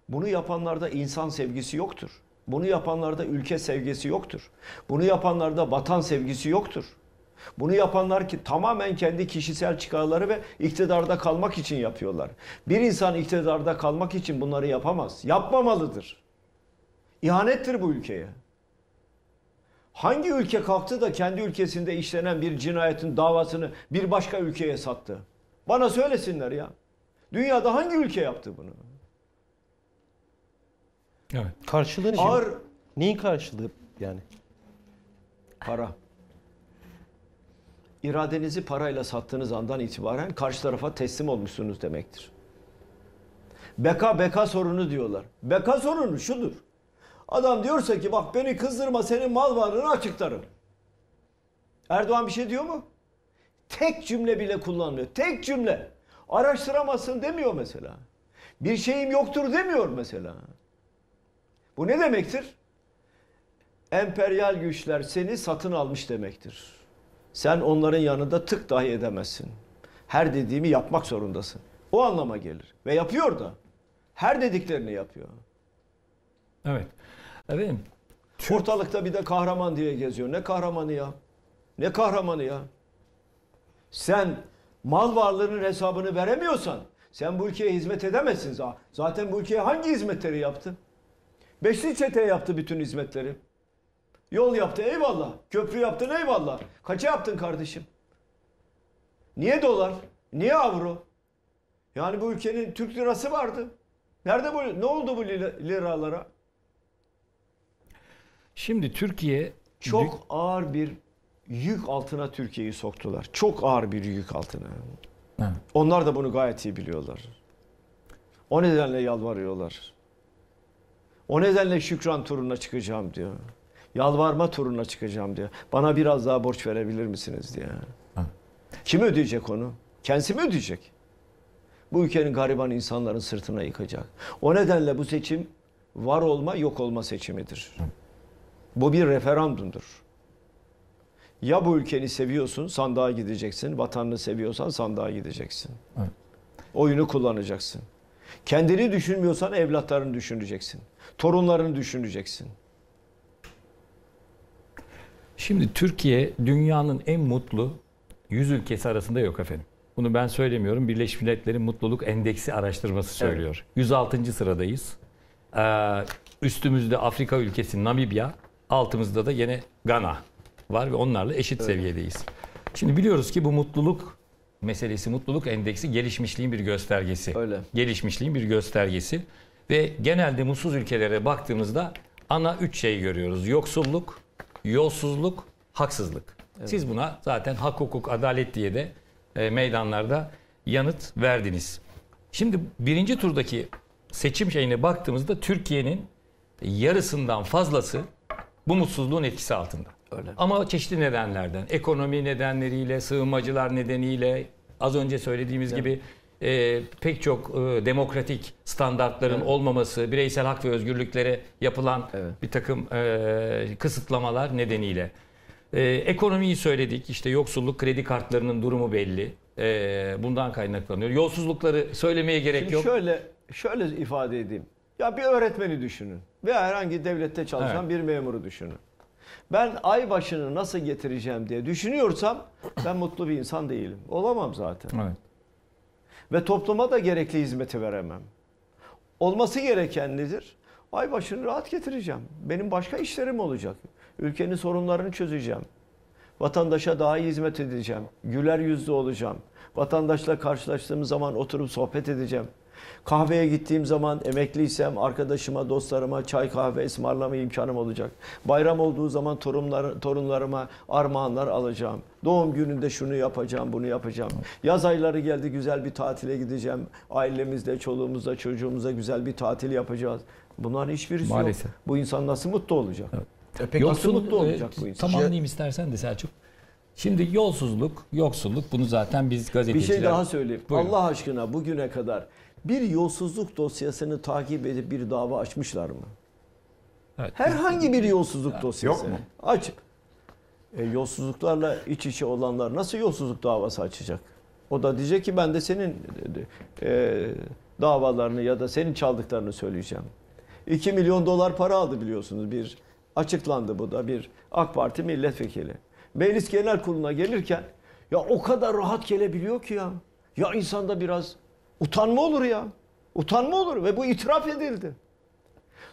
Bunu yapanlarda insan sevgisi yoktur. Bunu yapanlarda ülke sevgisi yoktur. Bunu yapanlarda vatan sevgisi yoktur. Bunu yapanlar ki tamamen kendi kişisel çıkarları ve iktidarda kalmak için yapıyorlar. Bir insan iktidarda kalmak için bunları yapamaz. Yapmamalıdır. İhanettir bu ülkeye. Hangi ülke kalktı da kendi ülkesinde işlenen bir cinayetin davasını bir başka ülkeye sattı? Bana söylesinler ya. Dünyada hangi ülke yaptı bunu? Evet. Karşılığı ne? Ağır... Neyin karşılığı yani? Para. İradenizi parayla sattığınız andan itibaren karşı tarafa teslim olmuşsunuz demektir. Beka beka sorunu diyorlar. Beka sorunu şudur. Adam diyorsa ki bak beni kızdırma senin mal varlığını açıklarım. Erdoğan bir şey diyor mu? Tek cümle bile kullanmıyor. Tek cümle. Araştıramazsın demiyor mesela. Bir şeyim yoktur demiyor mesela. Bu ne demektir? Emperyal güçler seni satın almış demektir. Sen onların yanında tık dahi edemezsin. Her dediğimi yapmak zorundasın. O anlama gelir. Ve yapıyor da. Her dediklerini yapıyor. Evet. Efendim? Türk... Ortalıkta bir de kahraman diye geziyor. Ne kahramanı ya? Ne kahramanı ya? Sen mal varlığının hesabını veremiyorsan sen bu ülkeye hizmet edemezsin. Zaten bu ülkeye hangi hizmetleri yaptı? Beşli çete yaptı bütün hizmetleri. Yol yaptı eyvallah. Köprü yaptın eyvallah. Kaça yaptın kardeşim? Niye dolar? Niye avro? Yani bu ülkenin Türk lirası vardı. Nerede bu? Ne oldu bu liralara? Şimdi Türkiye çok büyük... ağır bir yük altına Türkiye'yi soktular. Çok ağır bir yük altına. Evet. Onlar da bunu gayet iyi biliyorlar. O nedenle yalvarıyorlar. O nedenle şükran turuna çıkacağım diyor. Yalvarma turuna çıkacağım diyor. Bana biraz daha borç verebilir misiniz diye. Kim ödeyecek onu? Kendisi mi ödeyecek? Bu ülkenin gariban insanların sırtına yıkacak. O nedenle bu seçim var olma yok olma seçimidir. Evet. Bu bir referandumdur. Ya bu ülkeni seviyorsun sandığa gideceksin. Vatanını seviyorsan sandığa gideceksin. Evet. Oyunu kullanacaksın. Kendini düşünmüyorsan evlatlarını düşüneceksin. Torunlarını düşüneceksin. Şimdi Türkiye dünyanın en mutlu 100 ülkesi arasında yok efendim. Bunu ben söylemiyorum. Birleşmiş Milletler'in mutluluk endeksi araştırması söylüyor. Evet. 106. sıradayız. Ee, üstümüzde Afrika ülkesi Namibya. Altımızda da yine Gana var ve onlarla eşit evet. seviyedeyiz. Şimdi biliyoruz ki bu mutluluk meselesi, mutluluk endeksi gelişmişliğin bir göstergesi. Öyle. Gelişmişliğin bir göstergesi. Ve genelde mutsuz ülkelere baktığımızda ana üç şey görüyoruz. Yoksulluk, yolsuzluk, haksızlık. Evet. Siz buna zaten hak, hukuk, adalet diye de e, meydanlarda yanıt verdiniz. Şimdi birinci turdaki seçim şeyine baktığımızda Türkiye'nin yarısından fazlası bu mutsuzluğun etkisi altında. Öyle. Ama çeşitli nedenlerden, ekonomi nedenleriyle, sığınmacılar nedeniyle, az önce söylediğimiz evet. gibi e, pek çok e, demokratik standartların evet. olmaması, bireysel hak ve özgürlüklere yapılan evet. bir takım e, kısıtlamalar nedeniyle. E, ekonomiyi söyledik, işte yoksulluk, kredi kartlarının durumu belli. E, bundan kaynaklanıyor. Yolsuzlukları söylemeye gerek Şimdi yok. Şöyle, şöyle ifade edeyim. Ya bir öğretmeni düşünün veya herhangi devlette çalışan evet. bir memuru düşünün. Ben ay başını nasıl getireceğim diye düşünüyorsam ben mutlu bir insan değilim. Olamam zaten. Evet. Ve topluma da gerekli hizmeti veremem. Olması gereken nedir? Ay başını rahat getireceğim. Benim başka işlerim olacak. Ülkenin sorunlarını çözeceğim. Vatandaşa daha iyi hizmet edeceğim. Güler yüzlü olacağım. Vatandaşla karşılaştığım zaman oturup sohbet edeceğim. Kahveye gittiğim zaman emekliysem arkadaşıma, dostlarıma çay kahve ısmarlama imkanım olacak. Bayram olduğu zaman torunlar, torunlarıma armağanlar alacağım. Doğum gününde şunu yapacağım, bunu yapacağım. Yaz ayları geldi güzel bir tatile gideceğim. Ailemizle, çoluğumuzla, çocuğumuza güzel bir tatil yapacağız. Bunların hiçbirisi Maalesef. yok. Bu insan nasıl mutlu olacak? Evet. E nasıl mutlu olacak e, bu insan? Tamamlayayım şey- istersen de Selçuk. Şimdi yolsuzluk, yoksulluk bunu zaten biz gazeteciler... Bir şey daha söyleyeyim. Buyurun. Allah aşkına bugüne kadar bir yolsuzluk dosyasını takip edip bir dava açmışlar mı? Evet. Herhangi bir yolsuzluk ya, dosyası. Yok mu? Açıp. E, yolsuzluklarla iç içe olanlar nasıl yolsuzluk davası açacak? O da diyecek ki ben de senin e, davalarını ya da senin çaldıklarını söyleyeceğim. 2 milyon dolar para aldı biliyorsunuz bir açıklandı bu da bir AK Parti milletvekili. Meclis Genel Kurulu'na gelirken ya o kadar rahat gelebiliyor ki ya. Ya insanda biraz Utanma olur ya. Utanma olur ve bu itiraf edildi.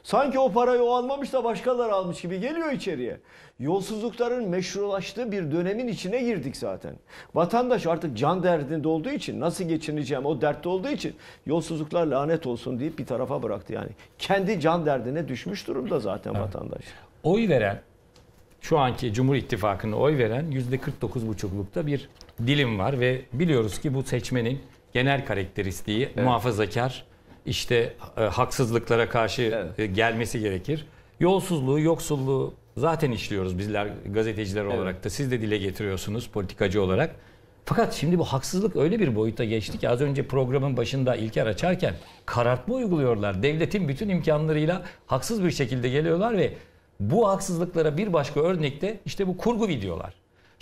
Sanki o parayı o almamış da başkaları almış gibi geliyor içeriye. Yolsuzlukların meşrulaştığı bir dönemin içine girdik zaten. Vatandaş artık can derdinde olduğu için nasıl geçineceğim o dertte olduğu için yolsuzluklar lanet olsun deyip bir tarafa bıraktı yani. Kendi can derdine düşmüş durumda zaten evet. vatandaş. Oy veren şu anki Cumhur İttifakı'na oy veren %49,5'lukta bir dilim var ve biliyoruz ki bu seçmenin genel karakteristiği evet. muhafazakar, işte e, haksızlıklara karşı e, evet. e, gelmesi gerekir. Yolsuzluğu, yoksulluğu zaten işliyoruz bizler gazeteciler evet. olarak da siz de dile getiriyorsunuz politikacı olarak. Fakat şimdi bu haksızlık öyle bir boyuta geçti ki az önce programın başında İlker açarken karartma uyguluyorlar. Devletin bütün imkanlarıyla haksız bir şekilde geliyorlar ve bu haksızlıklara bir başka örnek de işte bu kurgu videolar.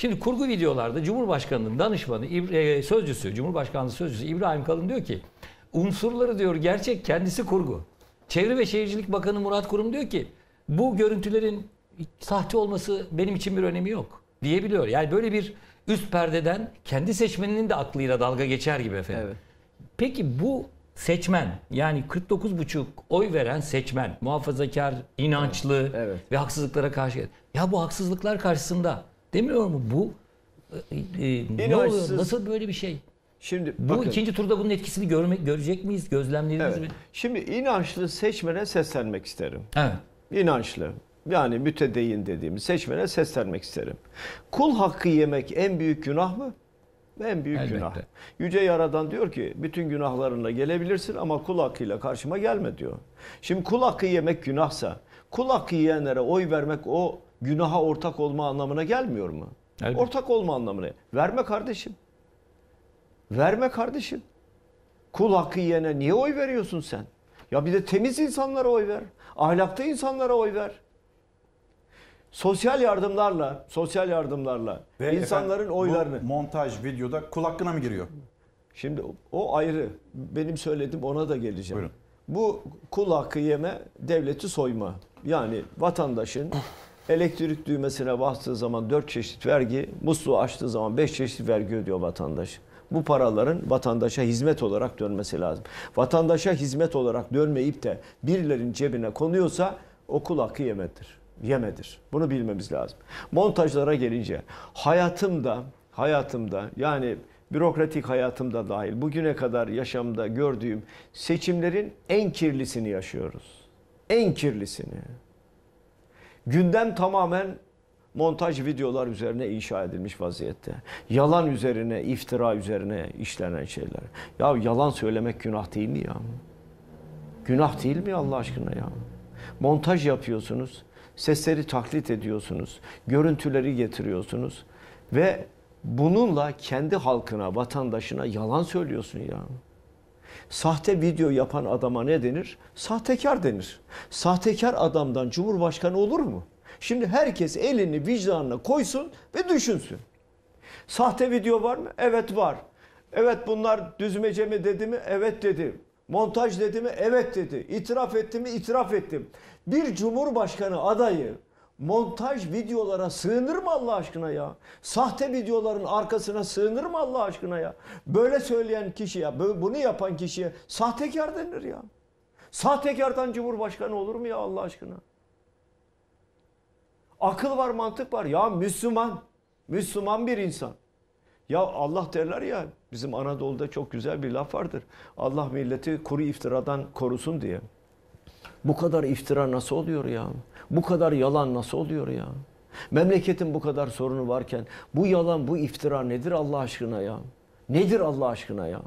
Şimdi kurgu videolarda Cumhurbaşkanı'nın danışmanı, İbra e, sözcüsü, Cumhurbaşkanlığı sözcüsü İbrahim Kalın diyor ki unsurları diyor gerçek kendisi kurgu. Çevre ve Şehircilik Bakanı Murat Kurum diyor ki bu görüntülerin sahte olması benim için bir önemi yok diyebiliyor. Yani böyle bir üst perdeden kendi seçmeninin de aklıyla dalga geçer gibi efendim. Evet. Peki bu seçmen yani 49,5 oy veren seçmen muhafazakar, inançlı evet, evet. ve haksızlıklara karşı ya bu haksızlıklar karşısında Demiyor mu bu? E, e, ne oluyor? Nasıl böyle bir şey? Şimdi bu ikinci turda bunun etkisini görmek görecek miyiz? Gözlemlerimiz evet. mi? Şimdi inançlı seçmene seslenmek isterim. Evet. İnançlı. Yani mütedeyin dediğimiz seçmene seslenmek isterim. Kul hakkı yemek en büyük günah mı? En büyük Elbette. günah. Yüce Yaradan diyor ki bütün günahlarınla gelebilirsin ama kul hakkıyla karşıma gelme diyor. Şimdi kul hakkı yemek günahsa kul hakkı yiyenlere oy vermek o günaha ortak olma anlamına gelmiyor mu? Elbette. Ortak olma anlamına. Verme kardeşim. Verme kardeşim. Kul hakkı yene niye oy veriyorsun sen? Ya bir de temiz insanlara oy ver. Ahlaklı insanlara oy ver. Sosyal yardımlarla, sosyal yardımlarla Ve insanların efendim, oylarını. montaj videoda kul hakkına mı giriyor? Şimdi o ayrı. Benim söyledim ona da geleceğim. Buyurun. Bu kul hakkı yeme, devleti soyma. Yani vatandaşın Elektrik düğmesine bastığı zaman 4 çeşit vergi, musluğu açtığı zaman 5 çeşit vergi ödüyor vatandaş. Bu paraların vatandaşa hizmet olarak dönmesi lazım. Vatandaşa hizmet olarak dönmeyip de birilerinin cebine konuyorsa okul hakkı yemedir. Yemedir. Bunu bilmemiz lazım. Montajlara gelince hayatımda hayatımda yani bürokratik hayatımda dahil bugüne kadar yaşamda gördüğüm seçimlerin en kirlisini yaşıyoruz. En kirlisini. Gündem tamamen montaj videolar üzerine inşa edilmiş vaziyette. Yalan üzerine, iftira üzerine işlenen şeyler. Ya yalan söylemek günah değil mi ya? Günah değil mi Allah aşkına ya? Montaj yapıyorsunuz, sesleri taklit ediyorsunuz, görüntüleri getiriyorsunuz ve bununla kendi halkına, vatandaşına yalan söylüyorsun ya. Sahte video yapan adama ne denir? Sahtekar denir. Sahtekar adamdan cumhurbaşkanı olur mu? Şimdi herkes elini vicdanına koysun ve düşünsün. Sahte video var mı? Evet var. Evet bunlar düzmece mi dedi mi? Evet dedi. Montaj dedi mi? Evet dedi. İtiraf etti mi? İtiraf ettim. Bir cumhurbaşkanı adayı montaj videolara sığınır mı Allah aşkına ya? Sahte videoların arkasına sığınır mı Allah aşkına ya? Böyle söyleyen kişiye, bunu yapan kişiye sahtekar denir ya. Sahtekardan cumhurbaşkanı olur mu ya Allah aşkına? Akıl var, mantık var. Ya Müslüman, Müslüman bir insan. Ya Allah derler ya, bizim Anadolu'da çok güzel bir laf vardır. Allah milleti kuru iftiradan korusun diye. Bu kadar iftira nasıl oluyor ya? Bu kadar yalan nasıl oluyor ya? Memleketin bu kadar sorunu varken bu yalan, bu iftira nedir Allah aşkına ya? Nedir Allah aşkına ya?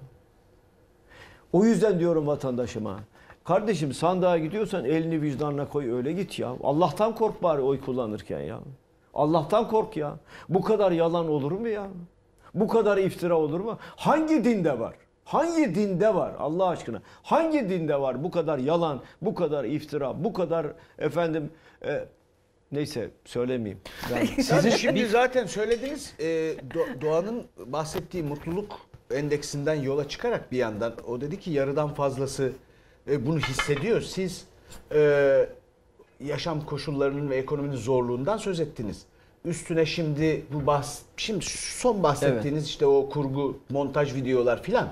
O yüzden diyorum vatandaşıma. Kardeşim sandığa gidiyorsan elini vicdanına koy öyle git ya. Allah'tan kork bari oy kullanırken ya. Allah'tan kork ya. Bu kadar yalan olur mu ya? Bu kadar iftira olur mu? Hangi dinde var? Hangi dinde var Allah aşkına? Hangi dinde var bu kadar yalan, bu kadar iftira, bu kadar efendim e, neyse söylemeyeyim. Ben... Sizin şimdi zaten söylediniz e, Do- Doğan'ın bahsettiği mutluluk endeksinden yola çıkarak bir yandan o dedi ki yarıdan fazlası e, bunu hissediyor. Siz e, yaşam koşullarının ve ekonominin zorluğundan söz ettiniz. Üstüne şimdi bu bahs şimdi son bahsettiğiniz evet. işte o kurgu montaj videolar filan.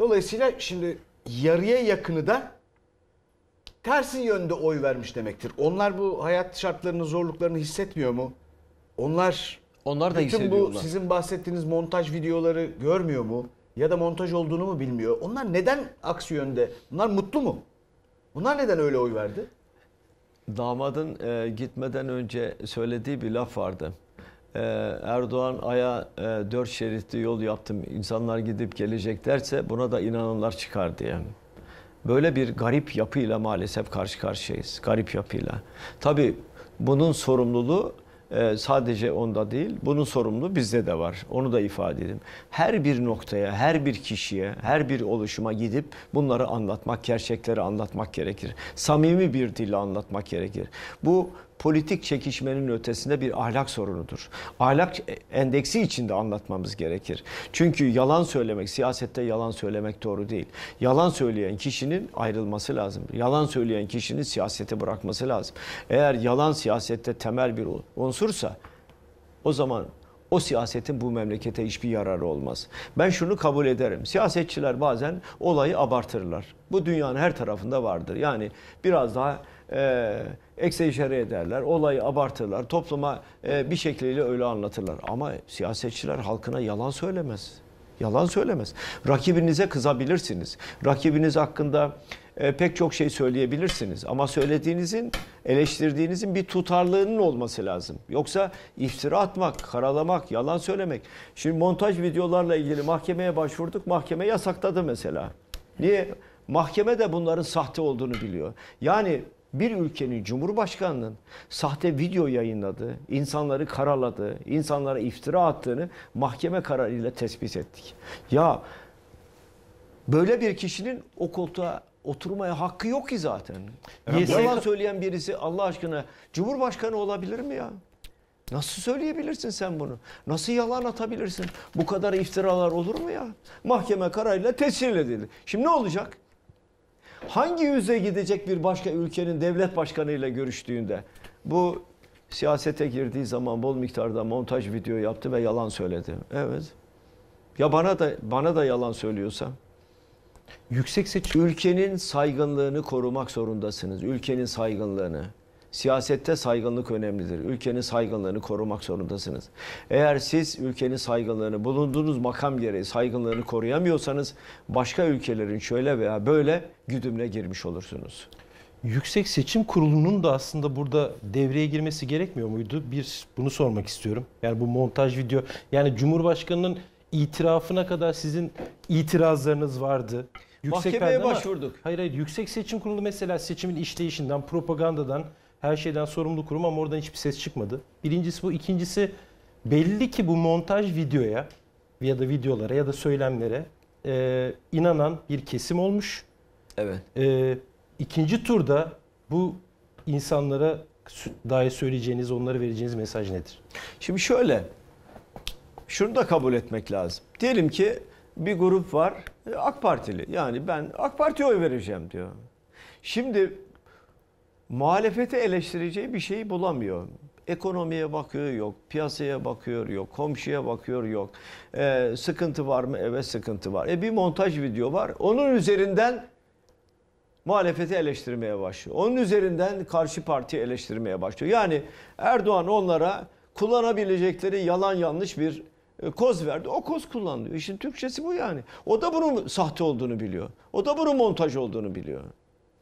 Dolayısıyla şimdi yarıya yakını da tersi yönde oy vermiş demektir. Onlar bu hayat şartlarının zorluklarını hissetmiyor mu? Onlar onlar da bütün hissediyorlar. bu sizin bahsettiğiniz montaj videoları görmüyor mu? Ya da montaj olduğunu mu bilmiyor? Onlar neden aksi yönde? Bunlar mutlu mu? Bunlar neden öyle oy verdi? Damadın e, gitmeden önce söylediği bir laf vardı e, Erdoğan aya e, dört şeritli yol yaptım insanlar gidip gelecek derse buna da inananlar çıkar diye. Böyle bir garip yapıyla maalesef karşı karşıyayız. Garip yapıyla. Tabi bunun sorumluluğu e, sadece onda değil, bunun sorumluluğu bizde de var. Onu da ifade edeyim. Her bir noktaya, her bir kişiye, her bir oluşuma gidip bunları anlatmak, gerçekleri anlatmak gerekir. Samimi bir dille anlatmak gerekir. Bu politik çekişmenin ötesinde bir ahlak sorunudur. Ahlak endeksi içinde anlatmamız gerekir. Çünkü yalan söylemek, siyasette yalan söylemek doğru değil. Yalan söyleyen kişinin ayrılması lazım. Yalan söyleyen kişinin siyaseti bırakması lazım. Eğer yalan siyasette temel bir unsursa o zaman o siyasetin bu memlekete hiçbir yararı olmaz. Ben şunu kabul ederim. Siyasetçiler bazen olayı abartırlar. Bu dünyanın her tarafında vardır. Yani biraz daha e, ee, ekse ederler, olayı abartırlar, topluma e, bir şekliyle öyle anlatırlar. Ama siyasetçiler halkına yalan söylemez. Yalan söylemez. Rakibinize kızabilirsiniz. Rakibiniz hakkında e, pek çok şey söyleyebilirsiniz. Ama söylediğinizin, eleştirdiğinizin bir tutarlığının olması lazım. Yoksa iftira atmak, karalamak, yalan söylemek. Şimdi montaj videolarla ilgili mahkemeye başvurduk. Mahkeme yasakladı mesela. Niye? Mahkeme de bunların sahte olduğunu biliyor. Yani bir ülkenin cumhurbaşkanının sahte video yayınladığı, insanları karaladığı, insanlara iftira attığını mahkeme kararıyla tespit ettik. Ya böyle bir kişinin o koltuğa oturmaya hakkı yok ki zaten. Evet, Yalan evet. söyleyen birisi Allah aşkına cumhurbaşkanı olabilir mi ya? Nasıl söyleyebilirsin sen bunu? Nasıl yalan atabilirsin? Bu kadar iftiralar olur mu ya? Mahkeme kararıyla tescil edildi. Şimdi ne olacak? hangi yüze gidecek bir başka ülkenin devlet başkanıyla görüştüğünde bu siyasete girdiği zaman bol miktarda montaj video yaptı ve yalan söyledi. Evet. Ya bana da bana da yalan söylüyorsa yüksek seçim ülkenin saygınlığını korumak zorundasınız. Ülkenin saygınlığını. Siyasette saygınlık önemlidir. Ülkenin saygınlığını korumak zorundasınız. Eğer siz ülkenin saygınlığını bulunduğunuz makam gereği saygınlığını koruyamıyorsanız başka ülkelerin şöyle veya böyle güdümle girmiş olursunuz. Yüksek Seçim Kurulu'nun da aslında burada devreye girmesi gerekmiyor muydu? Bir bunu sormak istiyorum. Yani bu montaj video yani Cumhurbaşkanının itirafına kadar sizin itirazlarınız vardı. Yüksek Mahkemeye başvurduk. hayır hayır Yüksek Seçim Kurulu mesela seçimin işleyişinden, propagandadan her şeyden sorumlu kurum ama oradan hiçbir ses çıkmadı. Birincisi bu. ikincisi belli ki bu montaj videoya ya da videolara ya da söylemlere e, inanan bir kesim olmuş. Evet. E, ikinci turda bu insanlara dair söyleyeceğiniz, onlara vereceğiniz mesaj nedir? Şimdi şöyle, şunu da kabul etmek lazım. Diyelim ki bir grup var e, AK Partili. Yani ben AK Parti'ye oy vereceğim diyor. Şimdi muhalefeti eleştireceği bir şeyi bulamıyor. Ekonomiye bakıyor yok, piyasaya bakıyor yok, komşuya bakıyor yok. Ee, sıkıntı var mı? Evet sıkıntı var. E bir montaj video var. Onun üzerinden muhalefeti eleştirmeye başlıyor. Onun üzerinden karşı parti eleştirmeye başlıyor. Yani Erdoğan onlara kullanabilecekleri yalan yanlış bir e, koz verdi. O koz kullanılıyor. İşin Türkçesi bu yani. O da bunun sahte olduğunu biliyor. O da bunun montaj olduğunu biliyor.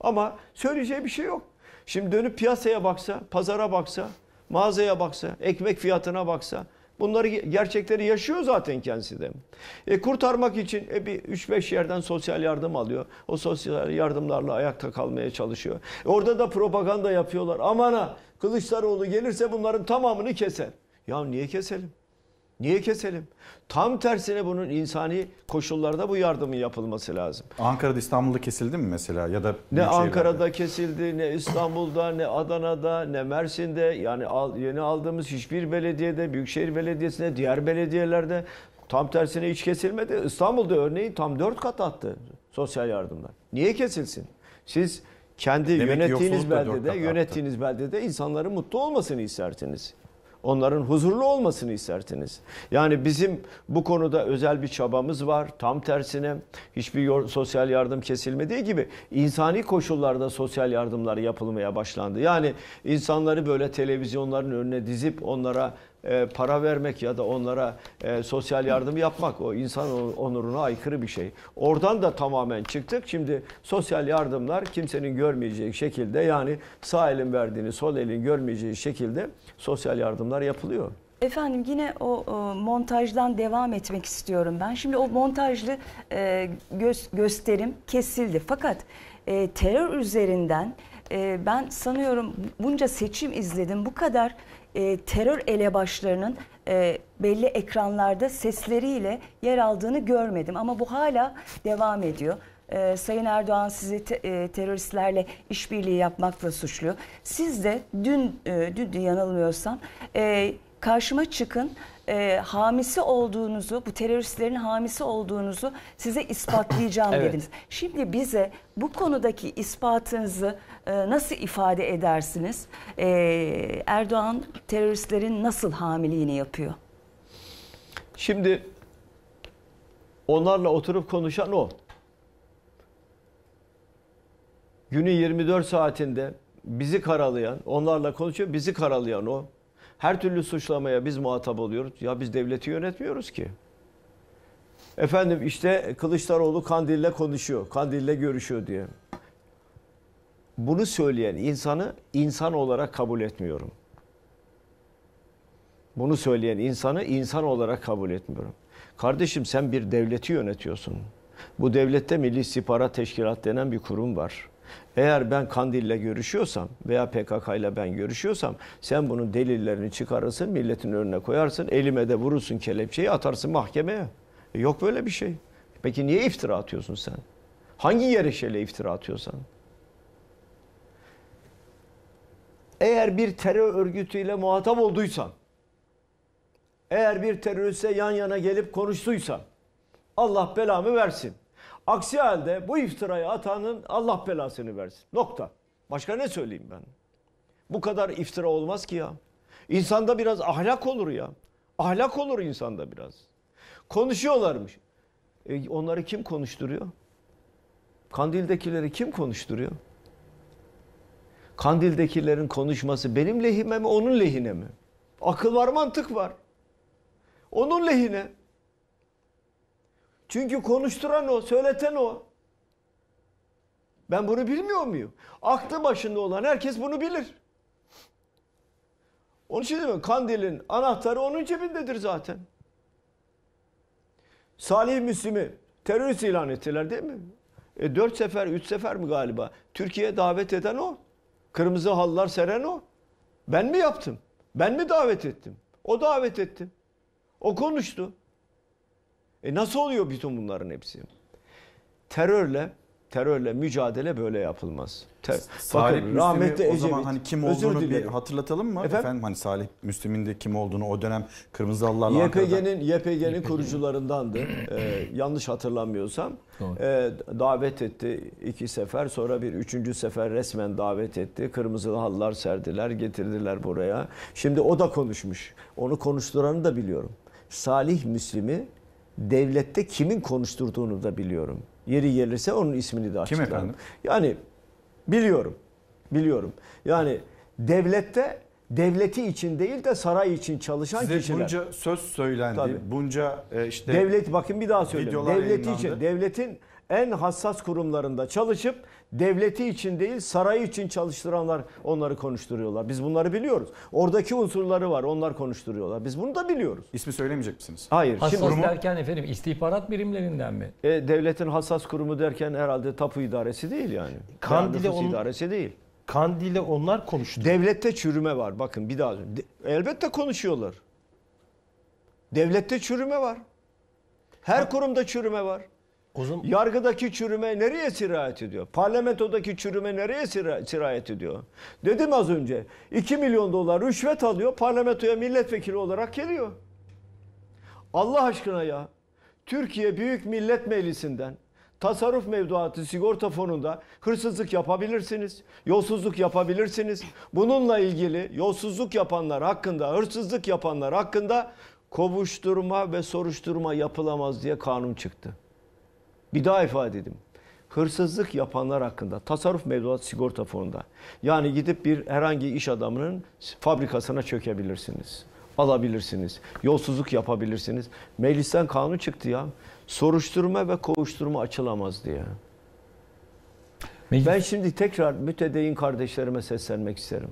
Ama söyleyeceği bir şey yok. Şimdi dönüp piyasaya baksa, pazara baksa, mağazaya baksa, ekmek fiyatına baksa bunları gerçekleri yaşıyor zaten kendisi de. E, kurtarmak için e, bir 3-5 yerden sosyal yardım alıyor. O sosyal yardımlarla ayakta kalmaya çalışıyor. E, orada da propaganda yapıyorlar. Amana, ha Kılıçdaroğlu gelirse bunların tamamını keser. Ya niye keselim? Niye keselim? Tam tersine bunun insani koşullarda bu yardımın yapılması lazım. Ankara'da İstanbul'da kesildi mi mesela ya da ne Ankara'da yerde? kesildi ne İstanbul'da ne Adana'da ne Mersin'de yani yeni aldığımız hiçbir belediyede Büyükşehir belediyesinde, diğer belediyelerde tam tersine hiç kesilmedi. İstanbul'da örneğin tam dört kat attı sosyal yardımlar. Niye kesilsin? Siz kendi Demek yönettiğiniz beldede yönettiğiniz beldede insanların mutlu olmasını istersiniz onların huzurlu olmasını isterdiniz. Yani bizim bu konuda özel bir çabamız var. Tam tersine hiçbir sosyal yardım kesilmediği gibi insani koşullarda sosyal yardımlar yapılmaya başlandı. Yani insanları böyle televizyonların önüne dizip onlara e, para vermek ya da onlara e, sosyal yardım yapmak o insan onuruna aykırı bir şey. Oradan da tamamen çıktık. Şimdi sosyal yardımlar kimsenin görmeyeceği şekilde yani sağ elin verdiğini sol elin görmeyeceği şekilde sosyal yardımlar yapılıyor. Efendim yine o, montajdan devam etmek istiyorum ben. Şimdi o montajlı e, gösterim kesildi. Fakat terör üzerinden ben sanıyorum bunca seçim izledim. Bu kadar e, terör elebaşlarının e, belli ekranlarda sesleriyle yer aldığını görmedim. Ama bu hala devam ediyor. E, Sayın Erdoğan sizi te, e, teröristlerle işbirliği yapmakla suçluyor. Siz de dün, e, dün yanılmıyorsam e, karşıma çıkın e, hamisi olduğunuzu, bu teröristlerin hamisi olduğunuzu size ispatlayacağım evet. dediniz. Şimdi bize bu konudaki ispatınızı e, nasıl ifade edersiniz? E, Erdoğan teröristlerin nasıl hamiliğini yapıyor? Şimdi onlarla oturup konuşan o. Günün 24 saatinde bizi karalayan, onlarla konuşuyor, bizi karalayan o her türlü suçlamaya biz muhatap oluyoruz. Ya biz devleti yönetmiyoruz ki. Efendim işte Kılıçdaroğlu Kandil'le konuşuyor, Kandil'le görüşüyor diye. Bunu söyleyen insanı insan olarak kabul etmiyorum. Bunu söyleyen insanı insan olarak kabul etmiyorum. Kardeşim sen bir devleti yönetiyorsun. Bu devlette Milli İstihbarat Teşkilat denen bir kurum var. Eğer ben Kandil'le görüşüyorsam veya PKK ile ben görüşüyorsam sen bunun delillerini çıkarırsın, milletin önüne koyarsın, elime de vurursun kelepçeyi, atarsın mahkemeye. E yok böyle bir şey. Peki niye iftira atıyorsun sen? Hangi yere şeyle iftira atıyorsan? Eğer bir terör örgütüyle muhatap olduysan, eğer bir teröriste yan yana gelip konuştuysan, Allah belamı versin. Aksi halde bu iftirayı atanın Allah belasını versin. Nokta. Başka ne söyleyeyim ben? Bu kadar iftira olmaz ki ya. İnsanda biraz ahlak olur ya. Ahlak olur insanda biraz. Konuşuyorlarmış. E, onları kim konuşturuyor? Kandil'dekileri kim konuşturuyor? Kandil'dekilerin konuşması benim lehime mi onun lehine mi? Akıl var mantık var. Onun lehine. Çünkü konuşturan o, söyleten o. Ben bunu bilmiyor muyum? Aklı başında olan herkes bunu bilir. Onun için değil mi? Kandilin anahtarı onun cebindedir zaten. Salih Müslim'i terörist ilan ettiler değil mi? E, dört sefer, üç sefer mi galiba? Türkiye'ye davet eden o. Kırmızı hallar seren o. Ben mi yaptım? Ben mi davet ettim? O davet etti. O konuştu. E nasıl oluyor bütün bunların hepsi? Terörle terörle mücadele böyle yapılmaz. Ter Salih Bakın, rahmetli Ecevit, o zaman hani kim olduğunu bir hatırlatalım mı? Efendim, Efendim hani Salih Müslim'in de kim olduğunu o dönem kırmızı Kırmızılılarla YPG'nin YPG'nin kurucularındandı. ee, yanlış hatırlamıyorsam. Doğru. E, davet etti iki sefer sonra bir üçüncü sefer resmen davet etti. Kırmızı halılar serdiler getirdiler buraya. Şimdi o da konuşmuş. Onu konuşturanı da biliyorum. Salih Müslim'i devlette kimin konuşturduğunu da biliyorum. Yeri gelirse onun ismini de açıklarım. Kim efendim? Yani biliyorum. Biliyorum. Yani devlette devleti için değil de saray için çalışan Size kişiler. bunca söz söylendi. Tabii. Bunca e, işte devlet bakın bir daha söyleyeyim. Devleti yayınlandı. için devletin en hassas kurumlarında çalışıp devleti için değil sarayı için çalıştıranlar onları konuşturuyorlar. Biz bunları biliyoruz. Oradaki unsurları var onlar konuşturuyorlar. Biz bunu da biliyoruz. İsmi söylemeyecek misiniz? Hayır. Hassas şimdi, derken efendim istihbarat birimlerinden mi? E, devletin hassas kurumu derken herhalde tapu idaresi değil yani. Kandil'e onun... idaresi değil. Kandil'e onlar konuştu. Devlette çürüme var bakın bir daha. Elbette konuşuyorlar. Devlette çürüme var. Her kurumda çürüme var. O zaman... Yargıdaki çürüme nereye sirayet ediyor? Parlamentodaki çürüme nereye sirayet ediyor? Dedim az önce 2 milyon dolar rüşvet alıyor parlamentoya milletvekili olarak geliyor. Allah aşkına ya Türkiye Büyük Millet Meclisi'nden tasarruf mevduatı sigorta fonunda hırsızlık yapabilirsiniz, yolsuzluk yapabilirsiniz. Bununla ilgili yolsuzluk yapanlar hakkında, hırsızlık yapanlar hakkında kovuşturma ve soruşturma yapılamaz diye kanun çıktı. Bir daha ifade edeyim. Hırsızlık yapanlar hakkında tasarruf mevduat sigorta fonunda yani gidip bir herhangi iş adamının fabrikasına çökebilirsiniz. Alabilirsiniz. Yolsuzluk yapabilirsiniz. Meclisten kanun çıktı ya. Soruşturma ve kovuşturma açılamaz diye. Meclis... Ben şimdi tekrar mütedeyin kardeşlerime seslenmek isterim.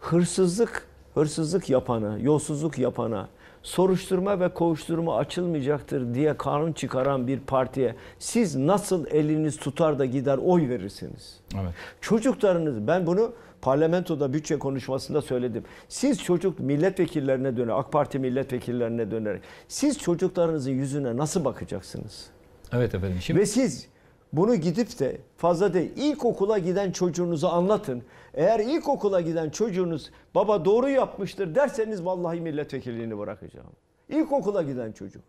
Hırsızlık, hırsızlık yapana, yolsuzluk yapana, soruşturma ve kovuşturma açılmayacaktır diye kanun çıkaran bir partiye siz nasıl eliniz tutar da gider oy verirsiniz? Evet. Çocuklarınız ben bunu parlamentoda bütçe konuşmasında söyledim. Siz çocuk milletvekillerine dönerek, AK Parti milletvekillerine dönerek siz çocuklarınızın yüzüne nasıl bakacaksınız? Evet efendim. Şimdi... Ve siz bunu gidip de fazla değil ilkokula giden çocuğunuzu anlatın. Eğer ilkokula giden çocuğunuz baba doğru yapmıştır derseniz vallahi milletvekilliğini bırakacağım. İlkokula giden çocuk.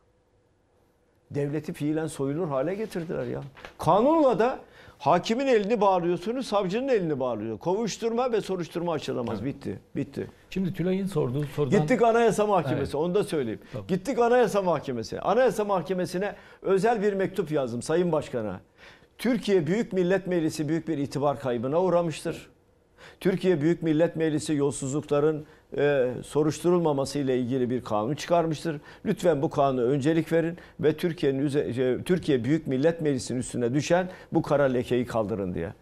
Devleti fiilen soyulur hale getirdiler ya. Kanunla da hakimin elini bağlıyorsunuz, savcının elini bağlıyor. Kovuşturma ve soruşturma açılamaz. Evet. Bitti. Bitti. Şimdi Tülay'ın sorduğu sorudan... Gittik Anayasa Mahkemesi. Evet. Onu da söyleyeyim. Tamam. Gittik Anayasa Mahkemesi. Anayasa Mahkemesi'ne özel bir mektup yazdım Sayın Başkan'a. Türkiye Büyük Millet Meclisi büyük bir itibar kaybına uğramıştır. Türkiye Büyük Millet Meclisi yolsuzlukların e, soruşturulmaması ile ilgili bir kanun çıkarmıştır. Lütfen bu kanunu öncelik verin ve Türkiye'nin e, Türkiye Büyük Millet Meclisi'nin üstüne düşen bu kara lekeyi kaldırın diye.